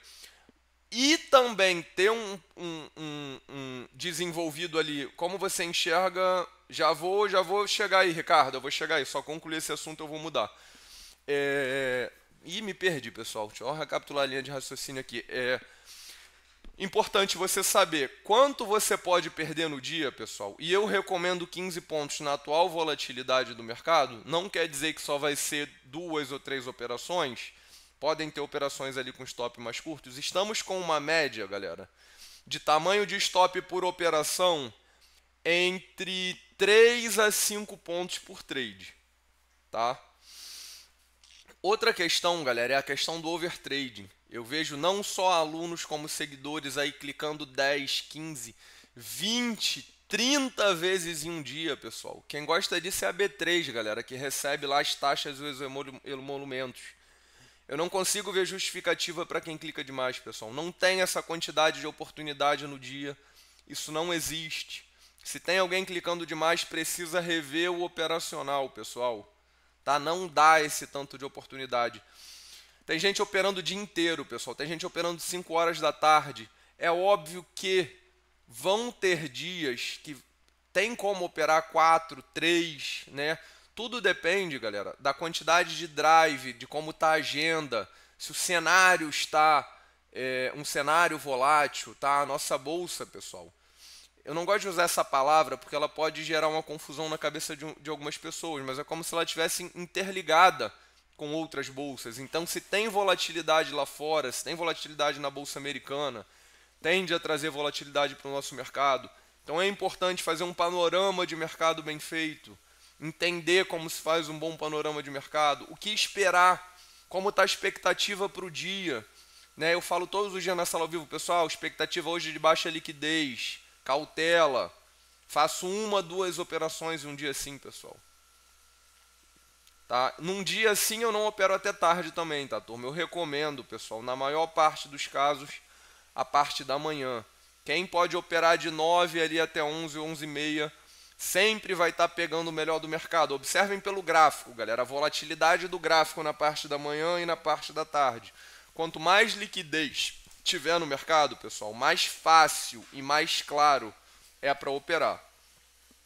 e também ter um, um, um, um desenvolvido ali como você enxerga já vou já vou chegar aí Ricardo eu vou chegar aí só concluir esse assunto eu vou mudar é, e me perdi pessoal deixa eu recapitular a linha de raciocínio aqui é Importante você saber quanto você pode perder no dia, pessoal. E eu recomendo 15 pontos na atual volatilidade do mercado. Não quer dizer que só vai ser duas ou três operações. Podem ter operações ali com stop mais curtos. Estamos com uma média, galera, de tamanho de stop por operação entre 3 a 5 pontos por trade, tá? Outra questão, galera, é a questão do overtrading. Eu vejo não só alunos como seguidores aí clicando 10, 15, 20, 30 vezes em um dia, pessoal. Quem gosta disso é a B3, galera, que recebe lá as taxas e os emolumentos. Eu não consigo ver justificativa para quem clica demais, pessoal. Não tem essa quantidade de oportunidade no dia. Isso não existe. Se tem alguém clicando demais, precisa rever o operacional, pessoal. Tá? Não dá esse tanto de oportunidade. Tem gente operando o dia inteiro, pessoal. Tem gente operando 5 horas da tarde. É óbvio que vão ter dias que tem como operar 4, 3, né? Tudo depende, galera, da quantidade de drive, de como está a agenda, se o cenário está é, um cenário volátil, tá? A nossa bolsa, pessoal. Eu não gosto de usar essa palavra porque ela pode gerar uma confusão na cabeça de, de algumas pessoas, mas é como se ela estivesse interligada com outras bolsas. Então, se tem volatilidade lá fora, se tem volatilidade na bolsa americana, tende a trazer volatilidade para o nosso mercado. Então, é importante fazer um panorama de mercado bem feito, entender como se faz um bom panorama de mercado, o que esperar, como está a expectativa para o dia. Né? Eu falo todos os dias na sala ao vivo, pessoal, expectativa hoje de baixa liquidez, cautela. Faço uma, duas operações em um dia assim, pessoal. Tá? Num dia assim eu não opero até tarde também, tá, turma? Eu recomendo, pessoal, na maior parte dos casos, a parte da manhã. Quem pode operar de 9 ali até 11, 11 e meia, sempre vai estar tá pegando o melhor do mercado. Observem pelo gráfico, galera, a volatilidade do gráfico na parte da manhã e na parte da tarde. Quanto mais liquidez tiver no mercado, pessoal, mais fácil e mais claro é para operar.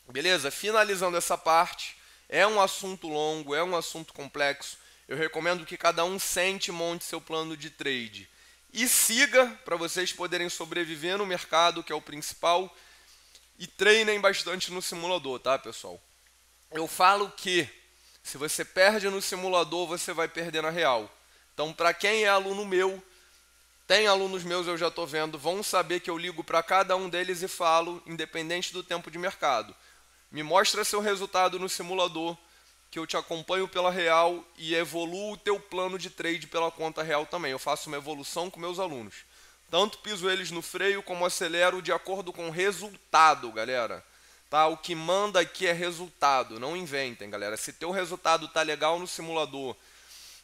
Beleza? Finalizando essa parte, é um assunto longo, é um assunto complexo. Eu recomendo que cada um sente e monte seu plano de trade. E siga para vocês poderem sobreviver no mercado, que é o principal. E treinem bastante no simulador, tá, pessoal? Eu falo que se você perde no simulador, você vai perder na real. Então, para quem é aluno meu, tem alunos meus, eu já estou vendo, vão saber que eu ligo para cada um deles e falo, independente do tempo de mercado. Me mostra seu resultado no simulador, que eu te acompanho pela real e evoluo o teu plano de trade pela conta real também. Eu faço uma evolução com meus alunos. Tanto piso eles no freio como acelero de acordo com o resultado, galera. Tá? O que manda aqui é resultado, não inventem, galera. Se teu resultado tá legal no simulador,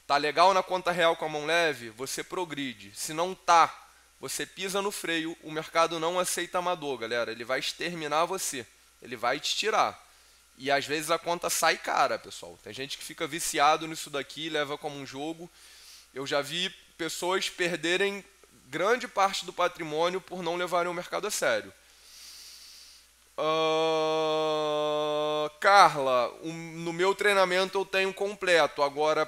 tá legal na conta real com a mão leve, você progride. Se não tá, você pisa no freio, o mercado não aceita amador, galera. Ele vai exterminar você ele vai te tirar. E às vezes a conta sai cara, pessoal. Tem gente que fica viciado nisso daqui, leva como um jogo. Eu já vi pessoas perderem grande parte do patrimônio por não levarem o mercado a sério. Uh, Carla, um, no meu treinamento eu tenho completo. Agora,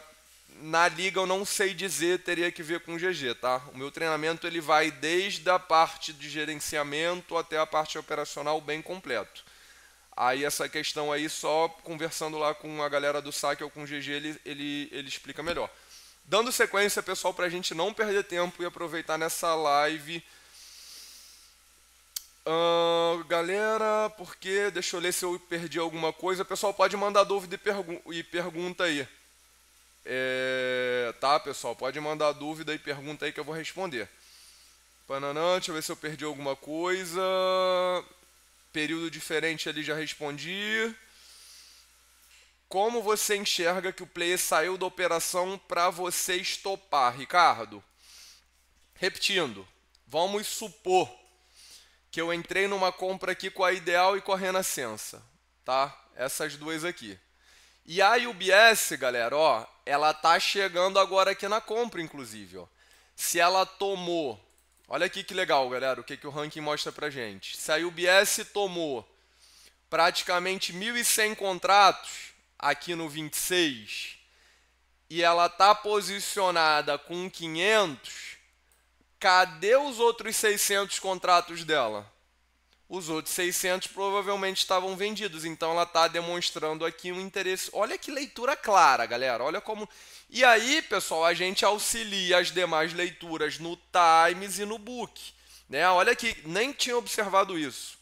na liga eu não sei dizer, teria que ver com o GG, tá? O meu treinamento ele vai desde a parte de gerenciamento até a parte operacional bem completo. Aí essa questão aí, só conversando lá com a galera do saque ou com o GG, ele, ele, ele explica melhor. Dando sequência, pessoal, para a gente não perder tempo e aproveitar nessa live. Uh, galera, porque deixa eu ler se eu perdi alguma coisa. Pessoal, pode mandar dúvida e, pergu e pergunta aí. É, tá, pessoal, pode mandar dúvida e pergunta aí que eu vou responder. Pananã, deixa eu ver se eu perdi alguma coisa. Período diferente ali já respondi. Como você enxerga que o player saiu da operação para você estopar, Ricardo? Repetindo, vamos supor que eu entrei numa compra aqui com a Ideal e com a Renascença, tá? Essas duas aqui. E a UBS, galera, ó, ela tá chegando agora aqui na compra, inclusive, ó. Se ela tomou Olha aqui que legal, galera, o que, que o ranking mostra pra gente. Se a UBS tomou praticamente 1.100 contratos aqui no 26 e ela tá posicionada com 500, cadê os outros 600 contratos dela? Os outros 600 provavelmente estavam vendidos, então ela está demonstrando aqui um interesse. Olha que leitura clara, galera. Olha como e aí, pessoal, a gente auxilia as demais leituras no Times e no Book. Né? Olha aqui, nem tinha observado isso.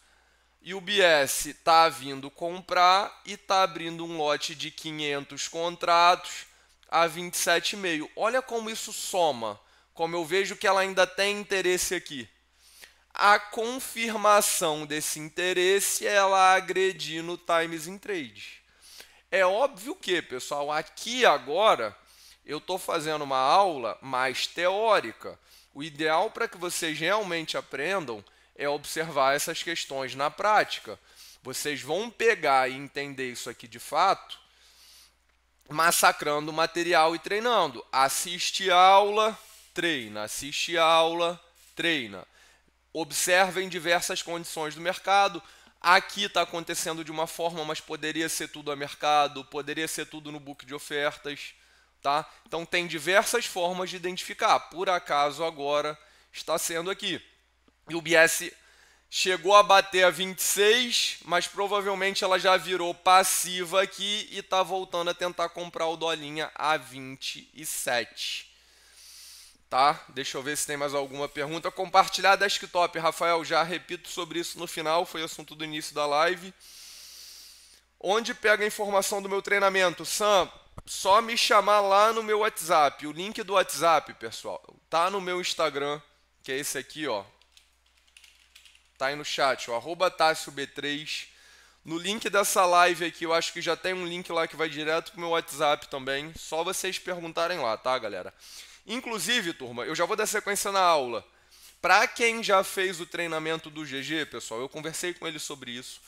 E o BS está vindo comprar e está abrindo um lote de 500 contratos a 27,5. Olha como isso soma, como eu vejo que ela ainda tem interesse aqui. A confirmação desse interesse é ela agredir no Times in Trade. É óbvio que, pessoal, aqui agora eu estou fazendo uma aula mais teórica. O ideal para que vocês realmente aprendam é observar essas questões na prática. Vocês vão pegar e entender isso aqui de fato, massacrando o material e treinando. Assiste aula, treina. Assiste aula, treina. Observem diversas condições do mercado. Aqui está acontecendo de uma forma, mas poderia ser tudo a mercado, poderia ser tudo no book de ofertas Tá? Então tem diversas formas de identificar. Por acaso agora está sendo aqui. E o BS chegou a bater a 26, mas provavelmente ela já virou passiva aqui e está voltando a tentar comprar o dolinha a 27. Tá? Deixa eu ver se tem mais alguma pergunta. Compartilhar desktop, Rafael, já repito sobre isso no final, foi assunto do início da live. Onde pega a informação do meu treinamento? Sam, só me chamar lá no meu WhatsApp. O link do WhatsApp, pessoal, tá no meu Instagram, que é esse aqui, ó. Tá aí no chat, o arroba 3 No link dessa live aqui, eu acho que já tem um link lá que vai direto pro meu WhatsApp também. Só vocês perguntarem lá, tá, galera? Inclusive, turma, eu já vou dar sequência na aula. Para quem já fez o treinamento do GG, pessoal, eu conversei com ele sobre isso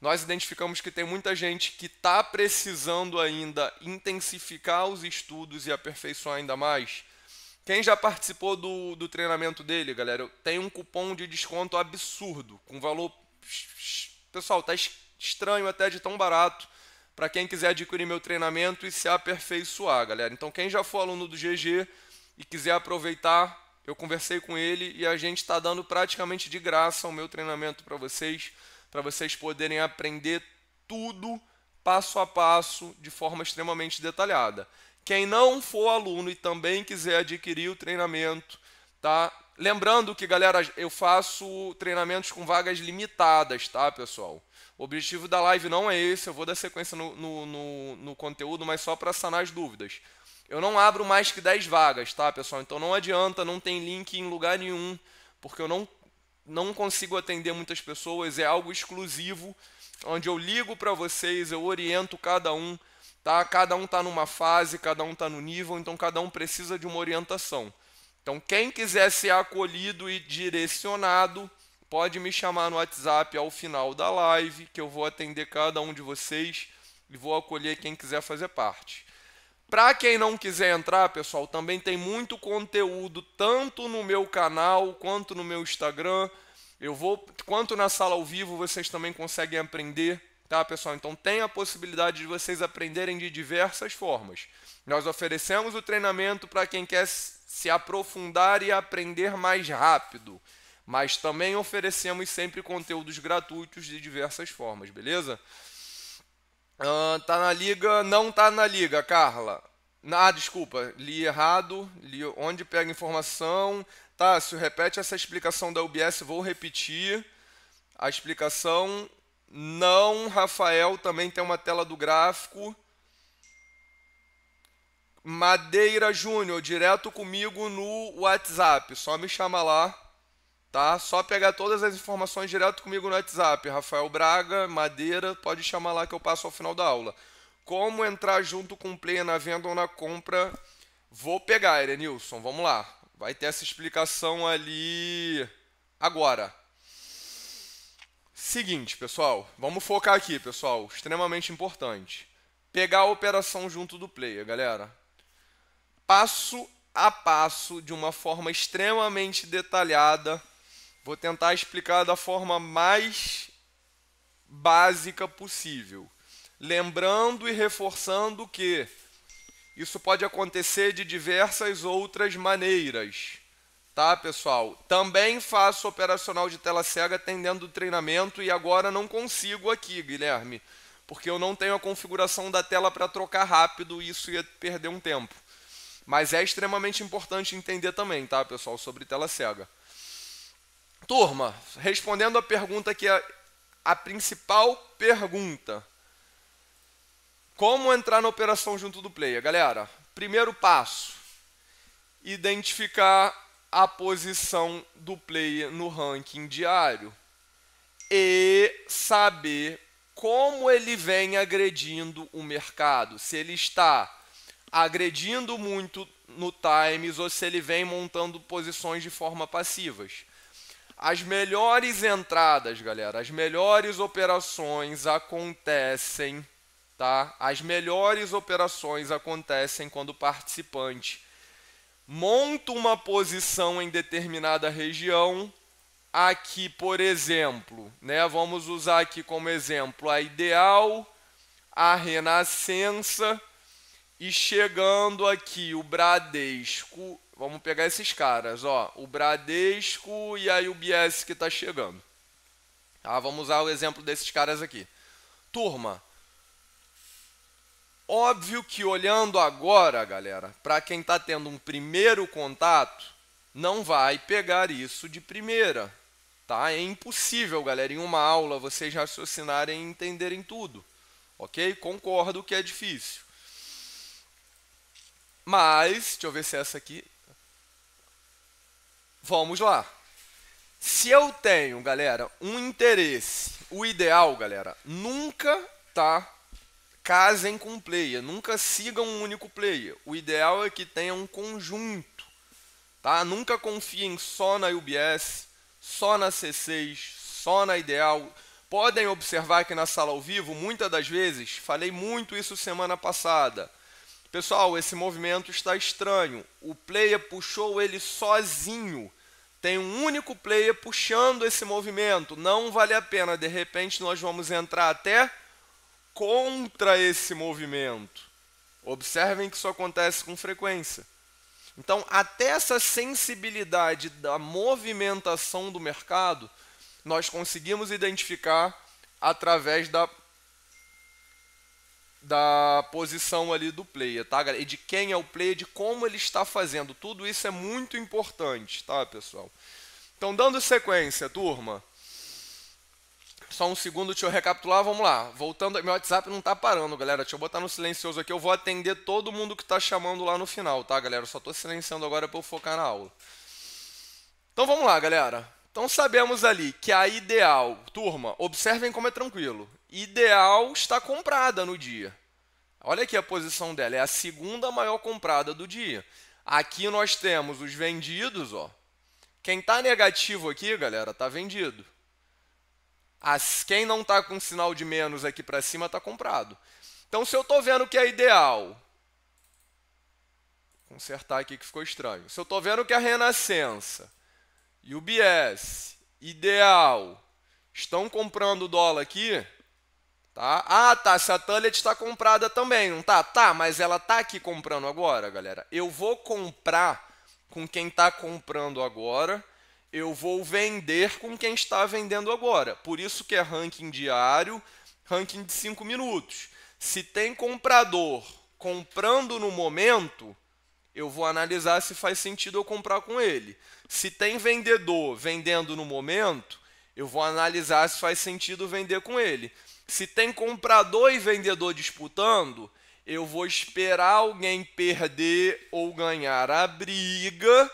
nós identificamos que tem muita gente que está precisando ainda intensificar os estudos e aperfeiçoar ainda mais. Quem já participou do, do treinamento dele, galera, tem um cupom de desconto absurdo, com valor. Pessoal, tá estranho até de tão barato para quem quiser adquirir meu treinamento e se aperfeiçoar, galera. Então, quem já for aluno do GG e quiser aproveitar, eu conversei com ele e a gente está dando praticamente de graça o meu treinamento para vocês para vocês poderem aprender tudo passo a passo de forma extremamente detalhada. Quem não for aluno e também quiser adquirir o treinamento, tá? Lembrando que, galera, eu faço treinamentos com vagas limitadas, tá, pessoal? O objetivo da live não é esse, eu vou dar sequência no, no, no, no conteúdo, mas só para sanar as dúvidas. Eu não abro mais que 10 vagas, tá, pessoal? Então não adianta, não tem link em lugar nenhum, porque eu não não consigo atender muitas pessoas, é algo exclusivo, onde eu ligo para vocês, eu oriento cada um, tá? Cada um está numa fase, cada um está no nível, então cada um precisa de uma orientação. Então quem quiser ser acolhido e direcionado, pode me chamar no WhatsApp ao final da live, que eu vou atender cada um de vocês e vou acolher quem quiser fazer parte. Para quem não quiser entrar, pessoal, também tem muito conteúdo tanto no meu canal quanto no meu Instagram. Eu vou, quanto na sala ao vivo, vocês também conseguem aprender, tá, pessoal? Então tem a possibilidade de vocês aprenderem de diversas formas. Nós oferecemos o treinamento para quem quer se aprofundar e aprender mais rápido, mas também oferecemos sempre conteúdos gratuitos de diversas formas, beleza? Uh, tá na liga, não tá na liga, Carla. Ah, desculpa, li errado, li onde pega informação. Tá, se repete essa explicação da UBS, vou repetir. A explicação não, Rafael, também tem uma tela do gráfico. Madeira Júnior, direto comigo no WhatsApp, só me chama lá tá? Só pegar todas as informações direto comigo no WhatsApp, Rafael Braga, Madeira, pode chamar lá que eu passo ao final da aula. Como entrar junto com o player na venda ou na compra? Vou pegar, Erenilson, vamos lá. Vai ter essa explicação ali agora. Seguinte, pessoal, vamos focar aqui, pessoal, extremamente importante. Pegar a operação junto do player, galera. Passo a passo, de uma forma extremamente detalhada, Vou tentar explicar da forma mais básica possível. Lembrando e reforçando que isso pode acontecer de diversas outras maneiras, tá, pessoal? Também faço operacional de tela cega atendendo o treinamento e agora não consigo aqui, Guilherme, porque eu não tenho a configuração da tela para trocar rápido e isso ia perder um tempo. Mas é extremamente importante entender também, tá, pessoal, sobre tela cega. Turma, respondendo a pergunta que é a principal pergunta. Como entrar na operação junto do player? Galera, primeiro passo, identificar a posição do player no ranking diário e saber como ele vem agredindo o mercado. Se ele está agredindo muito no times ou se ele vem montando posições de forma passivas. As melhores entradas, galera, as melhores operações acontecem, tá? As melhores operações acontecem quando o participante monta uma posição em determinada região. Aqui, por exemplo, né? Vamos usar aqui como exemplo a Ideal, a Renascença e chegando aqui o Bradesco Vamos pegar esses caras, ó, o Bradesco e a UBS que está chegando. Tá? Vamos usar o exemplo desses caras aqui. Turma, óbvio que olhando agora, galera, para quem está tendo um primeiro contato, não vai pegar isso de primeira. Tá? É impossível, galera, em uma aula vocês raciocinarem e entenderem tudo. Ok? Concordo que é difícil. Mas, deixa eu ver se é essa aqui. Vamos lá. Se eu tenho, galera, um interesse, o ideal, galera, nunca tá casem com um player, nunca sigam um único player. O ideal é que tenha um conjunto, tá? Nunca confiem só na UBS, só na C6, só na Ideal. Podem observar que na sala ao vivo, muitas das vezes, falei muito isso semana passada. Pessoal, esse movimento está estranho. O player puxou ele sozinho tem um único player puxando esse movimento. Não vale a pena. De repente, nós vamos entrar até contra esse movimento. Observem que isso acontece com frequência. Então, até essa sensibilidade da movimentação do mercado, nós conseguimos identificar através da da posição ali do player, tá, galera? E de quem é o player, de como ele está fazendo. Tudo isso é muito importante, tá, pessoal? Então, dando sequência, turma. Só um segundo, deixa eu recapitular, vamos lá. Voltando, meu WhatsApp não tá parando, galera. Deixa eu botar no silencioso aqui, eu vou atender todo mundo que tá chamando lá no final, tá, galera? Eu só tô silenciando agora para eu focar na aula. Então, vamos lá, galera. Então sabemos ali que a ideal, turma, observem como é tranquilo ideal está comprada no dia. Olha aqui a posição dela, é a segunda maior comprada do dia. Aqui nós temos os vendidos, ó. Quem está negativo aqui, galera, está vendido. As, quem não está com sinal de menos aqui para cima está comprado. Então, se eu estou vendo que é ideal, consertar aqui que ficou estranho. Se eu estou vendo que a é Renascença e o BS ideal estão comprando dólar aqui, Tá? Ah, tá, essa Tullet está comprada também, não tá? Tá, mas ela tá aqui comprando agora, galera. Eu vou comprar com quem está comprando agora, eu vou vender com quem está vendendo agora. Por isso que é ranking diário, ranking de 5 minutos. Se tem comprador comprando no momento, eu vou analisar se faz sentido eu comprar com ele. Se tem vendedor vendendo no momento, eu vou analisar se faz sentido vender com ele. Se tem comprador e vendedor disputando, eu vou esperar alguém perder ou ganhar a briga,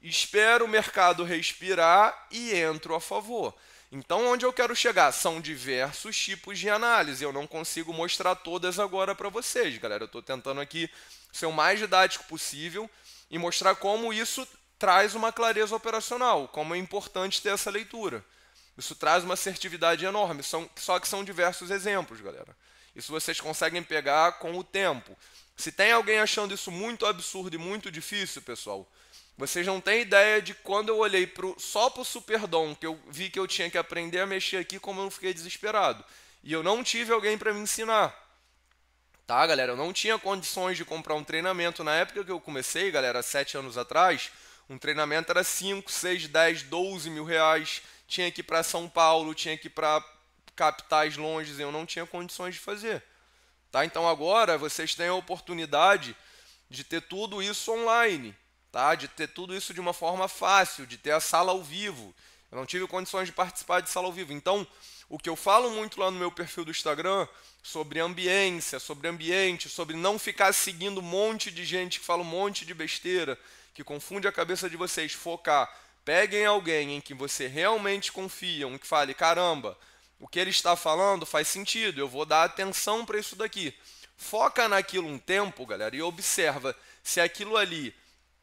espero o mercado respirar e entro a favor. Então, onde eu quero chegar? São diversos tipos de análise. Eu não consigo mostrar todas agora para vocês, galera. Eu estou tentando aqui ser o mais didático possível e mostrar como isso traz uma clareza operacional, como é importante ter essa leitura. Isso traz uma assertividade enorme, são, só que são diversos exemplos, galera. Isso vocês conseguem pegar com o tempo. Se tem alguém achando isso muito absurdo e muito difícil, pessoal, vocês não têm ideia de quando eu olhei pro, só para o Superdom, que eu vi que eu tinha que aprender a mexer aqui, como eu não fiquei desesperado. E eu não tive alguém para me ensinar. Tá, galera? Eu não tinha condições de comprar um treinamento. Na época que eu comecei, galera, sete anos atrás, um treinamento era 5, 6, 10, 12 mil reais tinha que ir para São Paulo, tinha que ir para capitais longe, eu não tinha condições de fazer. Tá? Então agora vocês têm a oportunidade de ter tudo isso online, tá? De ter tudo isso de uma forma fácil, de ter a sala ao vivo. Eu não tive condições de participar de sala ao vivo. Então, o que eu falo muito lá no meu perfil do Instagram sobre ambiência, sobre ambiente, sobre não ficar seguindo um monte de gente que fala um monte de besteira, que confunde a cabeça de vocês, focar Peguem alguém em que você realmente confia, um que fale: caramba, o que ele está falando faz sentido, eu vou dar atenção para isso daqui. Foca naquilo um tempo, galera, e observa se aquilo ali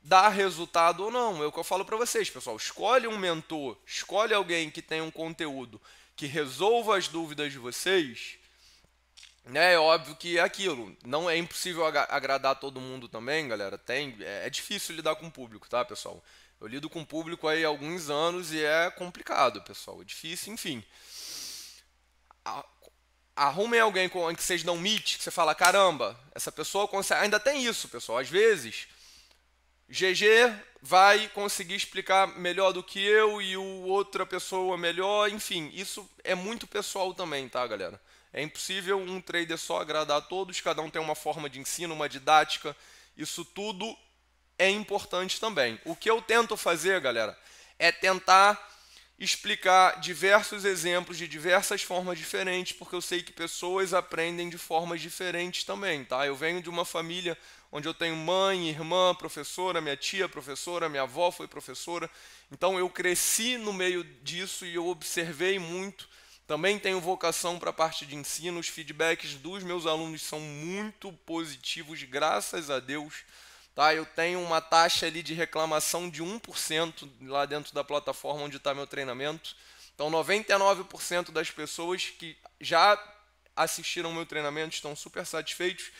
dá resultado ou não. É o que eu falo para vocês, pessoal. Escolhe um mentor, escolhe alguém que tenha um conteúdo que resolva as dúvidas de vocês. Né? É óbvio que é aquilo. Não é impossível agradar todo mundo também, galera. Tem, é, é difícil lidar com o público, tá, pessoal? Eu lido com o público aí há alguns anos e é complicado, pessoal. É difícil, enfim. Arrumem alguém com que vocês dão meet, que você fala, caramba, essa pessoa consegue. Ainda tem isso, pessoal. Às vezes, GG vai conseguir explicar melhor do que eu e o outra pessoa melhor. Enfim, isso é muito pessoal também, tá, galera? É impossível um trader só agradar a todos, cada um tem uma forma de ensino, uma didática. Isso tudo é importante também. O que eu tento fazer, galera, é tentar explicar diversos exemplos de diversas formas diferentes, porque eu sei que pessoas aprendem de formas diferentes também, tá? Eu venho de uma família onde eu tenho mãe, irmã, professora, minha tia, professora, minha avó foi professora. Então eu cresci no meio disso e eu observei muito. Também tenho vocação para a parte de ensino. Os feedbacks dos meus alunos são muito positivos, graças a Deus. Tá? Eu tenho uma taxa ali de reclamação de 1% lá dentro da plataforma onde está meu treinamento. Então, 99% das pessoas que já assistiram meu treinamento estão super satisfeitos.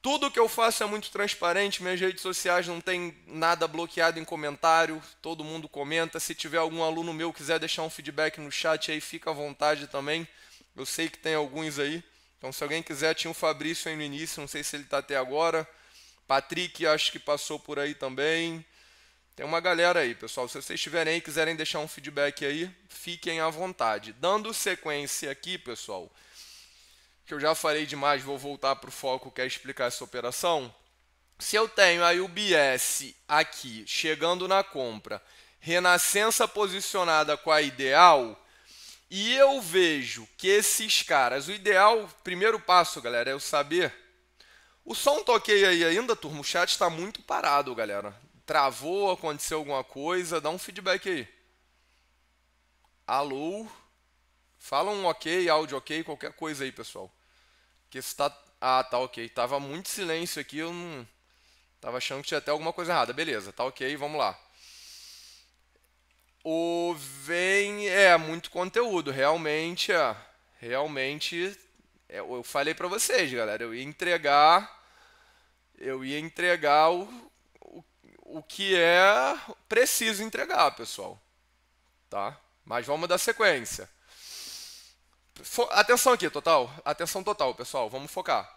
Tudo que eu faço é muito transparente, minhas redes sociais não tem nada bloqueado em comentário, todo mundo comenta. Se tiver algum aluno meu quiser deixar um feedback no chat aí, fica à vontade também. Eu sei que tem alguns aí. Então se alguém quiser, tinha o Fabrício aí no início, não sei se ele está até agora. Patrick, acho que passou por aí também. Tem uma galera aí, pessoal. Se vocês estiverem aí quiserem deixar um feedback aí, fiquem à vontade. Dando sequência aqui, pessoal, que eu já falei demais, vou voltar para o foco que é explicar essa operação. Se eu tenho a UBS aqui, chegando na compra, Renascença posicionada com a Ideal, e eu vejo que esses caras, o ideal, primeiro passo, galera, é eu saber o som toquei aí ainda, turma. O chat está muito parado, galera. Travou, aconteceu alguma coisa? Dá um feedback aí. Alô? Fala um ok, áudio ok, qualquer coisa aí, pessoal. Que está. Ah, tá ok. Tava muito silêncio aqui, eu não. Tava achando que tinha até alguma coisa errada. Beleza, tá ok, vamos lá. O vem. É, muito conteúdo, realmente é. Realmente eu, é, eu falei para vocês, galera, eu ia entregar, eu ia entregar o, o, o que é preciso entregar, pessoal. Tá? Mas vamos dar sequência. Atenção aqui, total. Atenção total, pessoal. Vamos focar.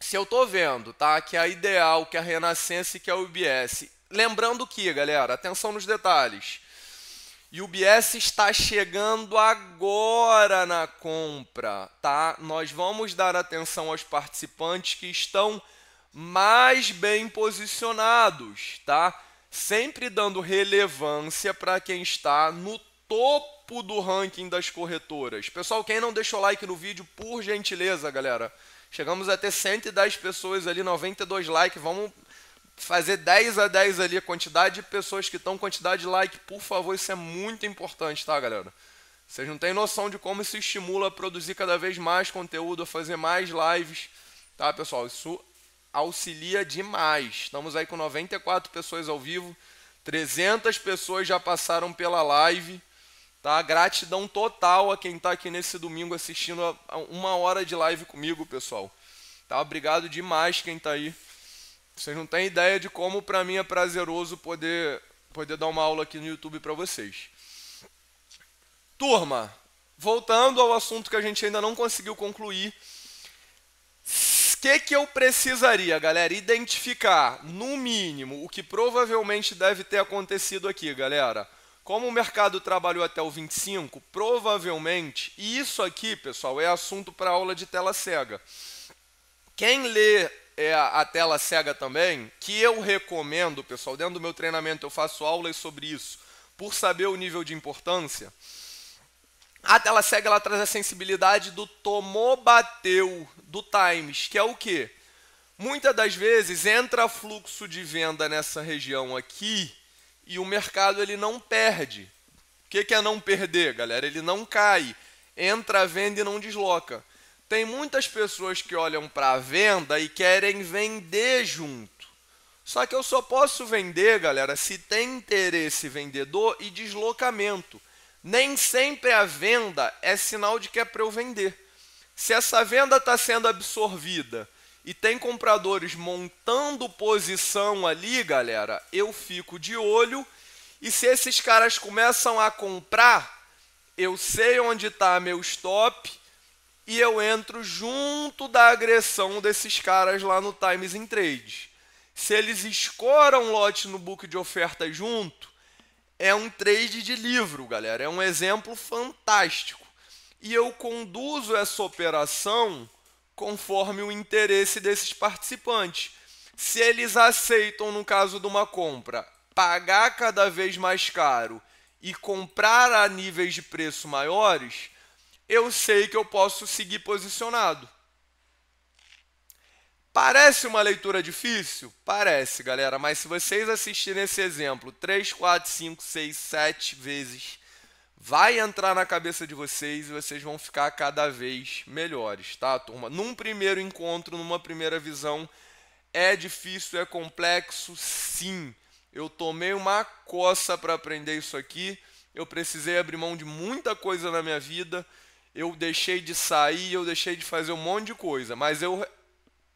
Se eu estou vendo, tá? Que é a Ideal, que é a Renascença e que a UBS. Lembrando que, galera, atenção nos detalhes. E o BS está chegando agora na compra, tá? Nós vamos dar atenção aos participantes que estão mais bem posicionados, tá? Sempre dando relevância para quem está no topo do ranking das corretoras. Pessoal, quem não deixou like no vídeo, por gentileza, galera. Chegamos a ter 110 pessoas ali, 92 likes. Vamos fazer 10 a 10 ali, a quantidade de pessoas que estão, quantidade de like, por favor, isso é muito importante, tá, galera? Vocês não têm noção de como isso estimula a produzir cada vez mais conteúdo, a fazer mais lives, tá, pessoal? Isso auxilia demais. Estamos aí com 94 pessoas ao vivo, 300 pessoas já passaram pela live, tá? Gratidão total a quem está aqui nesse domingo assistindo a uma hora de live comigo, pessoal. Tá? Obrigado demais quem está aí vocês não têm ideia de como para mim é prazeroso poder poder dar uma aula aqui no YouTube para vocês. Turma, voltando ao assunto que a gente ainda não conseguiu concluir, o que, que eu precisaria, galera? Identificar, no mínimo, o que provavelmente deve ter acontecido aqui, galera. Como o mercado trabalhou até o 25, provavelmente, e isso aqui, pessoal, é assunto para aula de tela cega. Quem lê é a tela cega também, que eu recomendo, pessoal, dentro do meu treinamento eu faço aulas sobre isso, por saber o nível de importância. A tela cega ela traz a sensibilidade do tomou bateu do times, que é o que? Muitas das vezes entra fluxo de venda nessa região aqui e o mercado ele não perde. O que é não perder, galera? Ele não cai. Entra a venda e não desloca. Tem muitas pessoas que olham para a venda e querem vender junto. Só que eu só posso vender, galera, se tem interesse vendedor e deslocamento. Nem sempre a venda é sinal de que é para eu vender. Se essa venda está sendo absorvida e tem compradores montando posição ali, galera, eu fico de olho. E se esses caras começam a comprar, eu sei onde está meu stop e eu entro junto da agressão desses caras lá no Times in Trade. Se eles escoram lote no book de oferta junto, é um trade de livro, galera. É um exemplo fantástico. E eu conduzo essa operação conforme o interesse desses participantes. Se eles aceitam, no caso de uma compra, pagar cada vez mais caro e comprar a níveis de preço maiores, eu sei que eu posso seguir posicionado. Parece uma leitura difícil? Parece, galera, mas se vocês assistirem esse exemplo 3, 4, 5, 6, 7 vezes, vai entrar na cabeça de vocês e vocês vão ficar cada vez melhores, tá, turma? Num primeiro encontro, numa primeira visão, é difícil, é complexo, sim. Eu tomei uma coça para aprender isso aqui. Eu precisei abrir mão de muita coisa na minha vida eu deixei de sair, eu deixei de fazer um monte de coisa, mas eu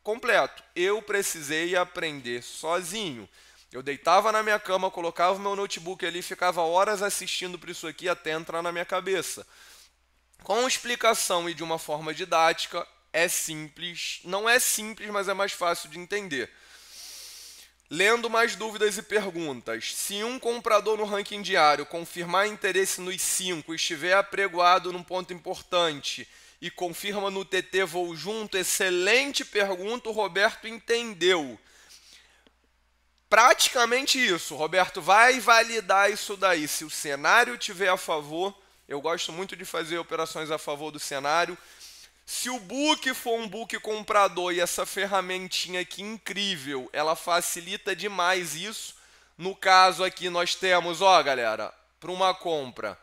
completo, eu precisei aprender sozinho. Eu deitava na minha cama, colocava o meu notebook ali, ficava horas assistindo para isso aqui até entrar na minha cabeça. Com explicação e de uma forma didática, é simples, não é simples, mas é mais fácil de entender. Lendo mais dúvidas e perguntas, se um comprador no ranking diário confirmar interesse nos cinco e estiver apregoado num ponto importante e confirma no TT Vou Junto, excelente pergunta, o Roberto entendeu. Praticamente isso, Roberto vai validar isso daí. Se o cenário tiver a favor, eu gosto muito de fazer operações a favor do cenário. Se o book for um book comprador e essa ferramentinha aqui incrível, ela facilita demais isso. No caso aqui nós temos, ó, galera, para uma compra,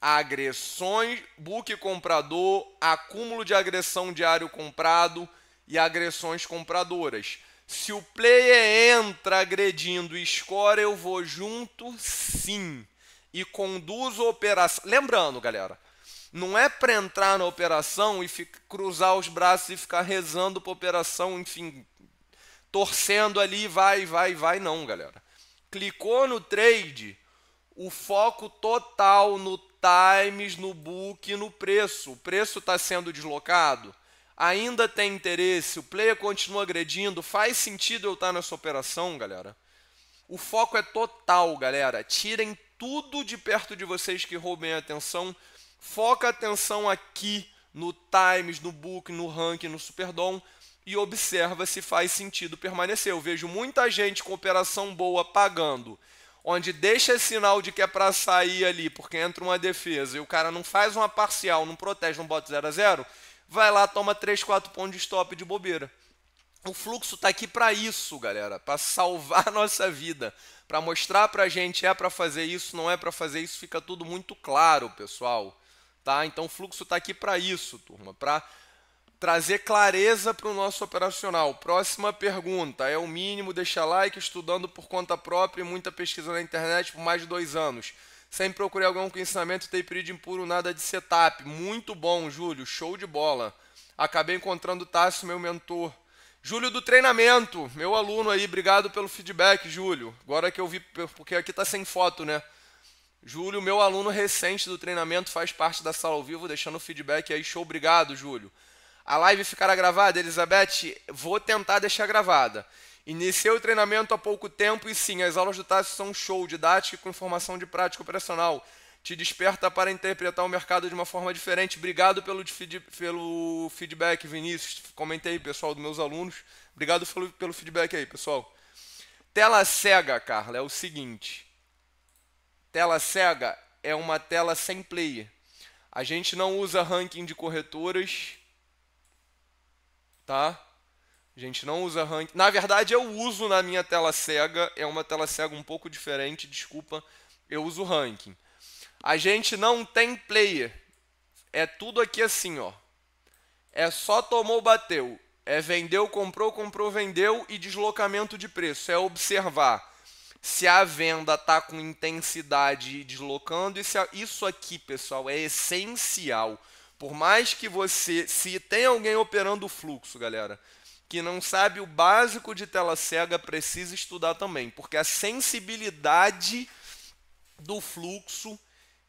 agressões, book comprador, acúmulo de agressão diário comprado e agressões compradoras. Se o player entra agredindo e score, eu vou junto sim. E conduzo operação. Lembrando, galera, não é para entrar na operação e ficar, cruzar os braços e ficar rezando para a operação, enfim, torcendo ali, vai, vai, vai, não, galera. Clicou no trade, o foco total no times, no book, no preço. O preço está sendo deslocado, ainda tem interesse, o player continua agredindo, faz sentido eu estar tá nessa operação, galera? O foco é total, galera. Tirem tudo de perto de vocês que roubem a atenção Foca a atenção aqui no Times, no Book, no Rank, no Superdom e observa se faz sentido permanecer. Eu vejo muita gente com operação boa pagando, onde deixa sinal de que é para sair ali, porque entra uma defesa e o cara não faz uma parcial, não protege, não bota 0 a 0 vai lá, toma 3, 4 pontos de stop de bobeira. O fluxo está aqui para isso, galera, para salvar a nossa vida, para mostrar para a gente é para fazer isso, não é para fazer isso, fica tudo muito claro, pessoal. Tá? Então o fluxo está aqui para isso, turma, para trazer clareza para o nosso operacional. Próxima pergunta. É o mínimo deixar like estudando por conta própria e muita pesquisa na internet por mais de dois anos. Sempre procurei algum com ensinamento período impuro, nada de setup. Muito bom, Júlio. Show de bola. Acabei encontrando o Tássio, meu mentor. Júlio do treinamento, meu aluno aí. Obrigado pelo feedback, Júlio. Agora que eu vi, porque aqui tá sem foto, né? Júlio, meu aluno recente do treinamento, faz parte da sala ao vivo, deixando o feedback aí. Show, obrigado, Júlio. A live ficará gravada, Elizabeth? Vou tentar deixar gravada. Iniciei o treinamento há pouco tempo e sim, as aulas do Tássio são show, didática e com formação de prática operacional. Te desperta para interpretar o mercado de uma forma diferente. Obrigado pelo, feed, pelo feedback, Vinícius. Comentei, pessoal, dos meus alunos. Obrigado pelo, pelo feedback aí, pessoal. Tela cega, Carla, é o seguinte. Tela cega é uma tela sem player. A gente não usa ranking de corretoras, tá? A gente não usa ranking. Na verdade, eu uso na minha tela cega, é uma tela cega um pouco diferente, desculpa, eu uso ranking. A gente não tem player. É tudo aqui assim, ó. É só tomou, bateu. É vendeu, comprou, comprou, vendeu e deslocamento de preço. É observar se a venda está com intensidade deslocando, isso, é, isso aqui, pessoal, é essencial. Por mais que você, se tem alguém operando o fluxo, galera, que não sabe o básico de tela cega precisa estudar também, porque a sensibilidade do fluxo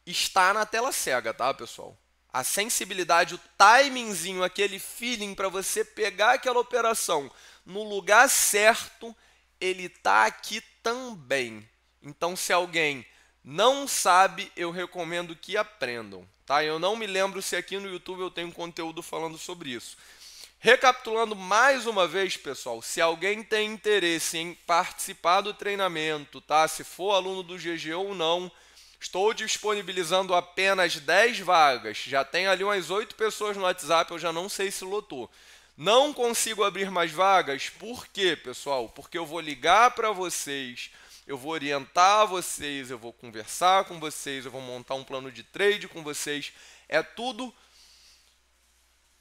está na tela cega, tá, pessoal? A sensibilidade, o timingzinho, aquele feeling para você pegar aquela operação no lugar certo, ele tá aqui também. Então, se alguém não sabe, eu recomendo que aprendam. Tá? Eu não me lembro se aqui no YouTube eu tenho conteúdo falando sobre isso. Recapitulando mais uma vez, pessoal, se alguém tem interesse em participar do treinamento, tá? Se for aluno do GG ou não, estou disponibilizando apenas 10 vagas. Já tem ali umas 8 pessoas no WhatsApp, eu já não sei se lotou. Não consigo abrir mais vagas. Por quê, pessoal? Porque eu vou ligar para vocês, eu vou orientar vocês, eu vou conversar com vocês, eu vou montar um plano de trade com vocês. É tudo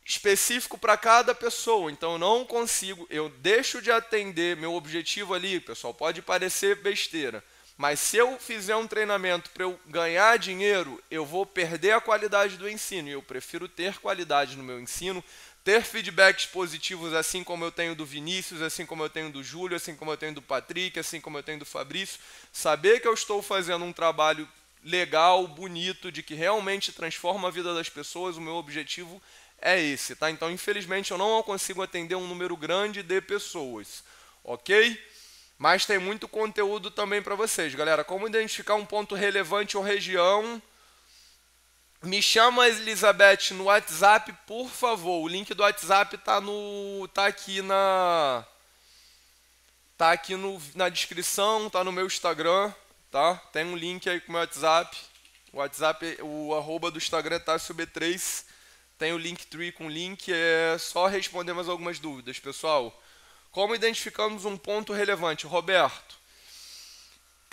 específico para cada pessoa. Então eu não consigo, eu deixo de atender meu objetivo ali, pessoal. Pode parecer besteira, mas se eu fizer um treinamento para eu ganhar dinheiro, eu vou perder a qualidade do ensino. E eu prefiro ter qualidade no meu ensino ter feedbacks positivos, assim como eu tenho do Vinícius, assim como eu tenho do Júlio, assim como eu tenho do Patrick, assim como eu tenho do Fabrício, saber que eu estou fazendo um trabalho legal, bonito, de que realmente transforma a vida das pessoas, o meu objetivo é esse, tá? Então, infelizmente, eu não consigo atender um número grande de pessoas, ok? Mas tem muito conteúdo também para vocês, galera. Como identificar um ponto relevante ou região me chama Elizabeth no WhatsApp, por favor. O link do WhatsApp tá no tá aqui na tá aqui no, na descrição, tá no meu Instagram, tá? Tem um link aí com o meu WhatsApp. O WhatsApp, o arroba do Instagram é tá sub3. Tem o Linktree com link, é só responder mais algumas dúvidas, pessoal. Como identificamos um ponto relevante, Roberto?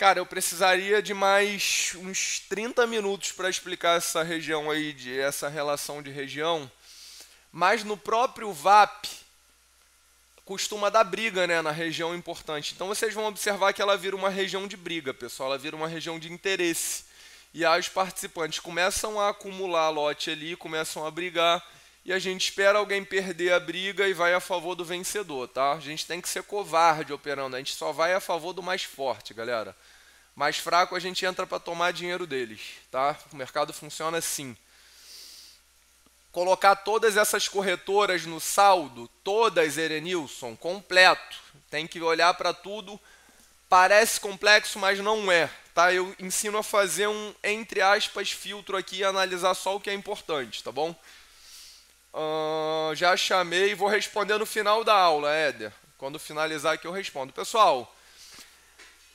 Cara, eu precisaria de mais uns 30 minutos para explicar essa região aí, de essa relação de região. Mas no próprio VAP costuma dar briga, né, na região importante. Então vocês vão observar que ela vira uma região de briga, pessoal, ela vira uma região de interesse. E aí os participantes começam a acumular lote ali, começam a brigar, e a gente espera alguém perder a briga e vai a favor do vencedor, tá? A gente tem que ser covarde operando, a gente só vai a favor do mais forte, galera mais fraco, a gente entra para tomar dinheiro deles. Tá? O mercado funciona assim. Colocar todas essas corretoras no saldo, todas, Erenilson, completo. Tem que olhar para tudo. Parece complexo, mas não é. Tá? Eu ensino a fazer um, entre aspas, filtro aqui e analisar só o que é importante, tá bom? Uh, já chamei e vou responder no final da aula, Éder. Quando finalizar aqui eu respondo. Pessoal,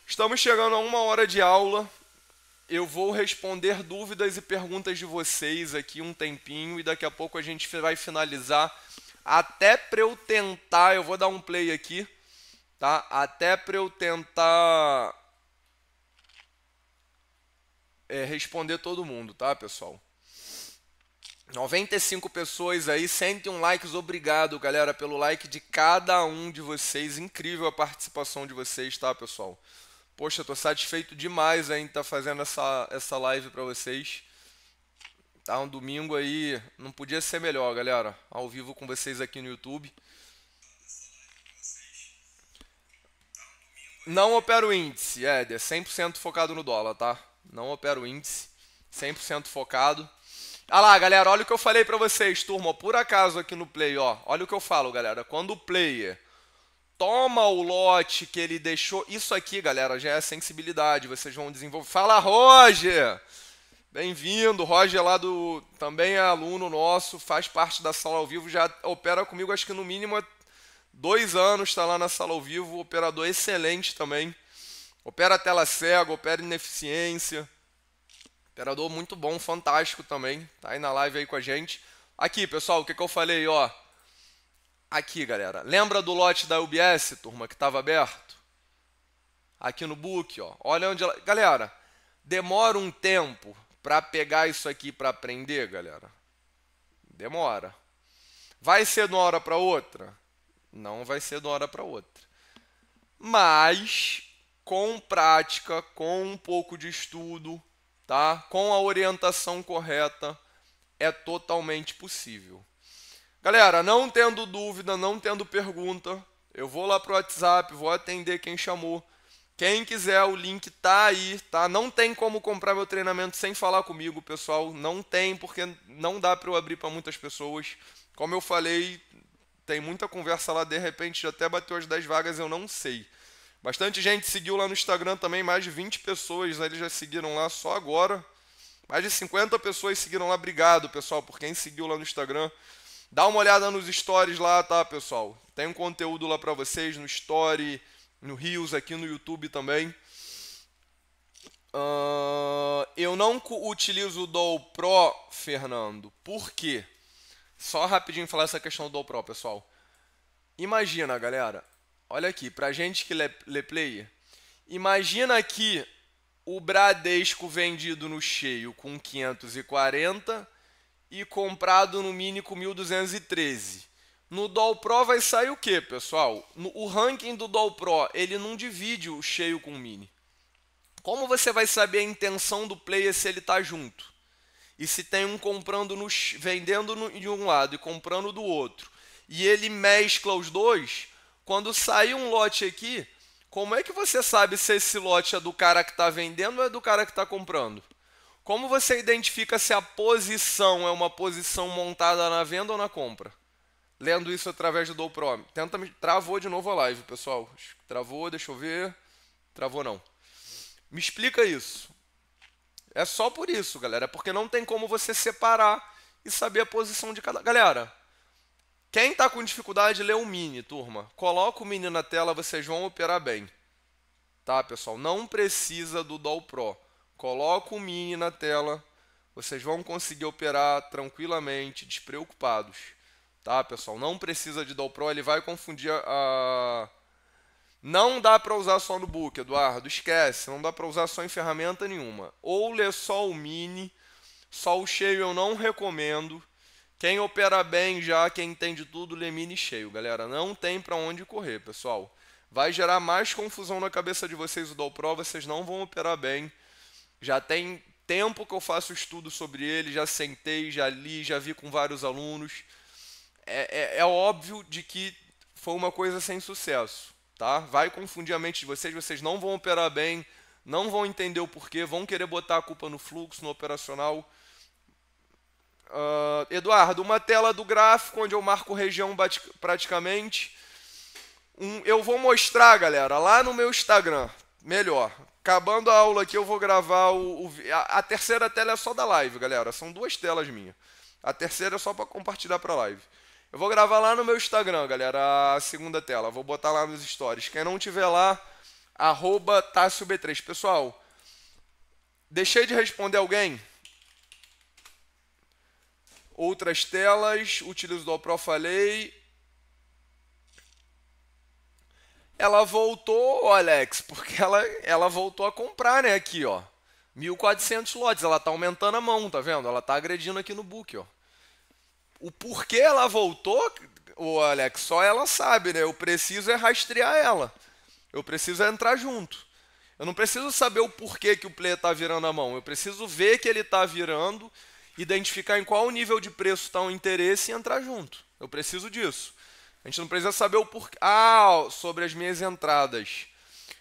Estamos chegando a uma hora de aula. Eu vou responder dúvidas e perguntas de vocês aqui um tempinho e daqui a pouco a gente vai finalizar. Até para eu tentar, eu vou dar um play aqui, tá? Até para eu tentar é, responder todo mundo, tá, pessoal? 95 pessoas aí, 101 likes, obrigado, galera, pelo like de cada um de vocês. Incrível a participação de vocês, tá, pessoal? Poxa, tô satisfeito demais ainda estar tá fazendo essa, essa live para vocês. Tá um domingo aí, não podia ser melhor, galera. Ao vivo com vocês aqui no YouTube. Não opero índice, Éder. É 100% focado no dólar, tá? Não opero índice. 100% focado. Ah lá, galera, olha o que eu falei para vocês, turma. Por acaso aqui no play, ó. Olha o que eu falo, galera. Quando o player toma o lote que ele deixou. Isso aqui, galera, já é sensibilidade. Vocês vão desenvolver. Fala, Roger! Bem-vindo, Roger é lá do. Também é aluno nosso, faz parte da sala ao vivo, já opera comigo, acho que no mínimo há dois anos está lá na sala ao vivo, operador excelente também. Opera tela cega, opera ineficiência. Operador muito bom, fantástico também. Tá aí na live aí com a gente. Aqui, pessoal, o que, que eu falei, ó? aqui, galera. Lembra do lote da UBS, turma, que estava aberto? Aqui no book, ó. Olha onde ela... Galera, demora um tempo para pegar isso aqui para aprender, galera. Demora. Vai ser de uma hora para outra? Não vai ser de uma hora para outra. Mas com prática, com um pouco de estudo, tá? Com a orientação correta, é totalmente possível. Galera, não tendo dúvida, não tendo pergunta, eu vou lá pro WhatsApp, vou atender quem chamou. Quem quiser, o link tá aí, tá? Não tem como comprar meu treinamento sem falar comigo, pessoal. Não tem, porque não dá para eu abrir para muitas pessoas. Como eu falei, tem muita conversa lá, de repente já até bateu as 10 vagas, eu não sei. Bastante gente seguiu lá no Instagram também, mais de 20 pessoas, né? eles já seguiram lá só agora. Mais de 50 pessoas seguiram lá, obrigado, pessoal, por quem seguiu lá no Instagram. Dá uma olhada nos stories lá, tá, pessoal? Tem um conteúdo lá para vocês no story, no Reels, aqui no YouTube também. Uh, eu não utilizo o Dol Pro, Fernando. Por quê? Só rapidinho falar essa questão do Dol Pro, pessoal. Imagina, galera. Olha aqui, pra gente que lê, lê play, imagina aqui o Bradesco vendido no cheio com 540 e comprado no mini com 1213. No Doll Pro vai sair o que, pessoal? No, o ranking do Doll Pro, ele não divide o cheio com o mini. Como você vai saber a intenção do player se ele está junto? E se tem um comprando no, vendendo no, de um lado e comprando do outro, e ele mescla os dois, quando sair um lote aqui, como é que você sabe se esse lote é do cara que está vendendo ou é do cara que está comprando? Como você identifica se a posição é uma posição montada na venda ou na compra? Lendo isso através do Douprom. Tenta me... Travou de novo a live, pessoal. Travou, deixa eu ver. Travou não. Me explica isso. É só por isso, galera. É porque não tem como você separar e saber a posição de cada. Galera, quem está com dificuldade, lê o mini, turma. Coloca o mini na tela, vocês vão operar bem. Tá, pessoal? Não precisa do Doll Pro coloca o mini na tela, vocês vão conseguir operar tranquilamente, despreocupados. Tá, pessoal? Não precisa de Dow Pro, ele vai confundir a... Não dá para usar só no book, Eduardo, esquece. Não dá para usar só em ferramenta nenhuma. Ou lê só o mini, só o cheio eu não recomendo. Quem opera bem já, quem entende tudo, lê mini cheio, galera. Não tem para onde correr, pessoal. Vai gerar mais confusão na cabeça de vocês o Dow Pro, vocês não vão operar bem. Já tem tempo que eu faço estudo sobre ele, já sentei, já li, já vi com vários alunos. É, é, é óbvio de que foi uma coisa sem sucesso, tá? Vai confundir a mente de vocês, vocês não vão operar bem, não vão entender o porquê, vão querer botar a culpa no fluxo, no operacional. Uh, Eduardo, uma tela do gráfico onde eu marco região praticamente. Um, eu vou mostrar, galera, lá no meu Instagram. Melhor, Acabando a aula aqui, eu vou gravar o, o a, a, terceira tela é só da live, galera. São duas telas minhas. A terceira é só para compartilhar para live. Eu vou gravar lá no meu Instagram, galera, a segunda tela. Vou botar lá nos stories. Quem não tiver lá, arroba B3. Pessoal, deixei de responder alguém? Outras telas, utilizo do Pro, falei. Ela voltou, Alex, porque ela, ela voltou a comprar, né, aqui, ó. 1.400 lotes, ela tá aumentando a mão, tá vendo? Ela tá agredindo aqui no book, ó. O porquê ela voltou, o Alex, só ela sabe, né? Eu preciso é rastrear ela. Eu preciso é entrar junto. Eu não preciso saber o porquê que o player está virando a mão. Eu preciso ver que ele está virando, identificar em qual nível de preço está o interesse e entrar junto. Eu preciso disso. A gente não precisa saber o porquê. Ah, sobre as minhas entradas.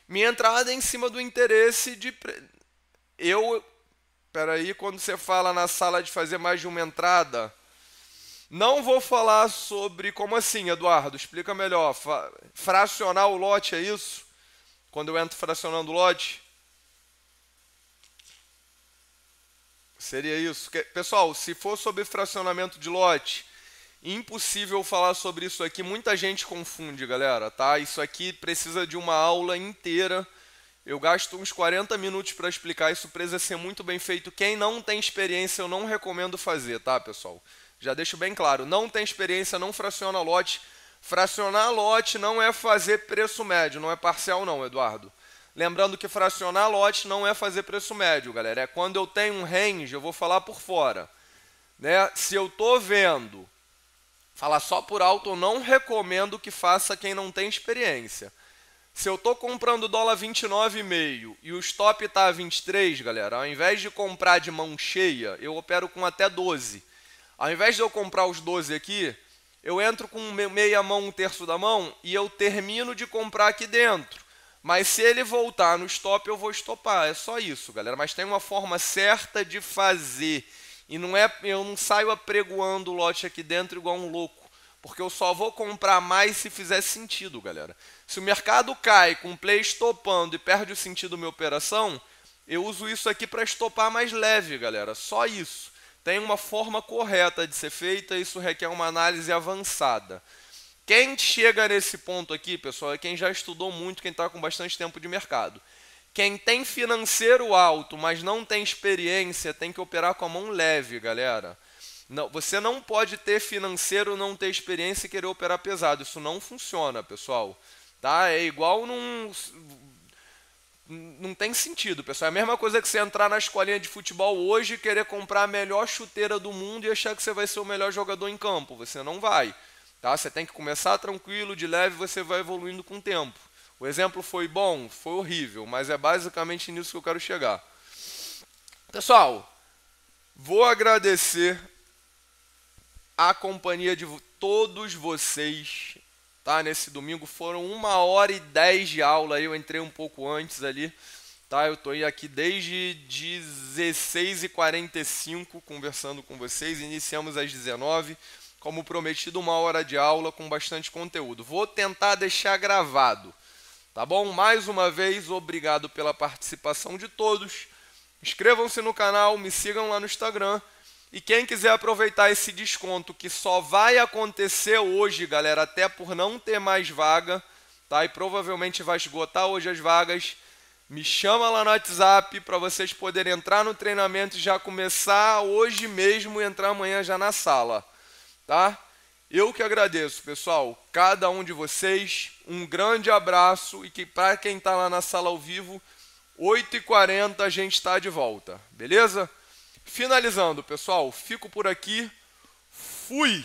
Minha entrada é em cima do interesse de. Eu. aí quando você fala na sala de fazer mais de uma entrada. Não vou falar sobre. Como assim, Eduardo? Explica melhor. Fracionar o lote é isso? Quando eu entro fracionando o lote? Seria isso. Pessoal, se for sobre fracionamento de lote Impossível falar sobre isso aqui, muita gente confunde, galera, tá? Isso aqui precisa de uma aula inteira. Eu gasto uns 40 minutos para explicar, isso precisa ser muito bem feito. Quem não tem experiência, eu não recomendo fazer, tá, pessoal? Já deixo bem claro, não tem experiência, não fraciona lote. Fracionar lote não é fazer preço médio, não é parcial não, Eduardo. Lembrando que fracionar lote não é fazer preço médio, galera. É quando eu tenho um range, eu vou falar por fora. Né? Se eu estou vendo Falar só por alto, eu não recomendo que faça quem não tem experiência. Se eu estou comprando dólar 29,5 e o stop está a 23, galera, ao invés de comprar de mão cheia, eu opero com até 12. Ao invés de eu comprar os 12 aqui, eu entro com meia mão, um terço da mão e eu termino de comprar aqui dentro. Mas se ele voltar no stop, eu vou estopar. É só isso, galera. Mas tem uma forma certa de fazer. E não é, eu não saio apregoando o lote aqui dentro igual um louco, porque eu só vou comprar mais se fizer sentido, galera. Se o mercado cai com play estopando e perde o sentido da minha operação, eu uso isso aqui para estopar mais leve, galera. Só isso. Tem uma forma correta de ser feita, isso requer uma análise avançada. Quem chega nesse ponto aqui, pessoal, é quem já estudou muito, quem está com bastante tempo de mercado. Quem tem financeiro alto, mas não tem experiência, tem que operar com a mão leve, galera. Não, você não pode ter financeiro, não ter experiência e querer operar pesado. Isso não funciona, pessoal. Tá? É igual num. Não tem sentido, pessoal. É a mesma coisa que você entrar na escolinha de futebol hoje e querer comprar a melhor chuteira do mundo e achar que você vai ser o melhor jogador em campo. Você não vai. Tá? Você tem que começar tranquilo, de leve, você vai evoluindo com o tempo. O exemplo foi bom, foi horrível, mas é basicamente nisso que eu quero chegar. Pessoal, vou agradecer a companhia de todos vocês, tá? Nesse domingo foram uma hora e dez de aula, eu entrei um pouco antes ali, tá? Eu tô aqui desde 16h45 conversando com vocês, iniciamos às 19 como prometido, uma hora de aula com bastante conteúdo. Vou tentar deixar gravado Tá bom? Mais uma vez, obrigado pela participação de todos. Inscrevam-se no canal, me sigam lá no Instagram. E quem quiser aproveitar esse desconto que só vai acontecer hoje, galera, até por não ter mais vaga, tá? E provavelmente vai esgotar hoje as vagas. Me chama lá no WhatsApp para vocês poderem entrar no treinamento e já começar hoje mesmo e entrar amanhã já na sala, tá? Eu que agradeço, pessoal, cada um de vocês. Um grande abraço e que para quem está lá na sala ao vivo, 8h40 a gente está de volta, beleza? Finalizando, pessoal, fico por aqui. Fui!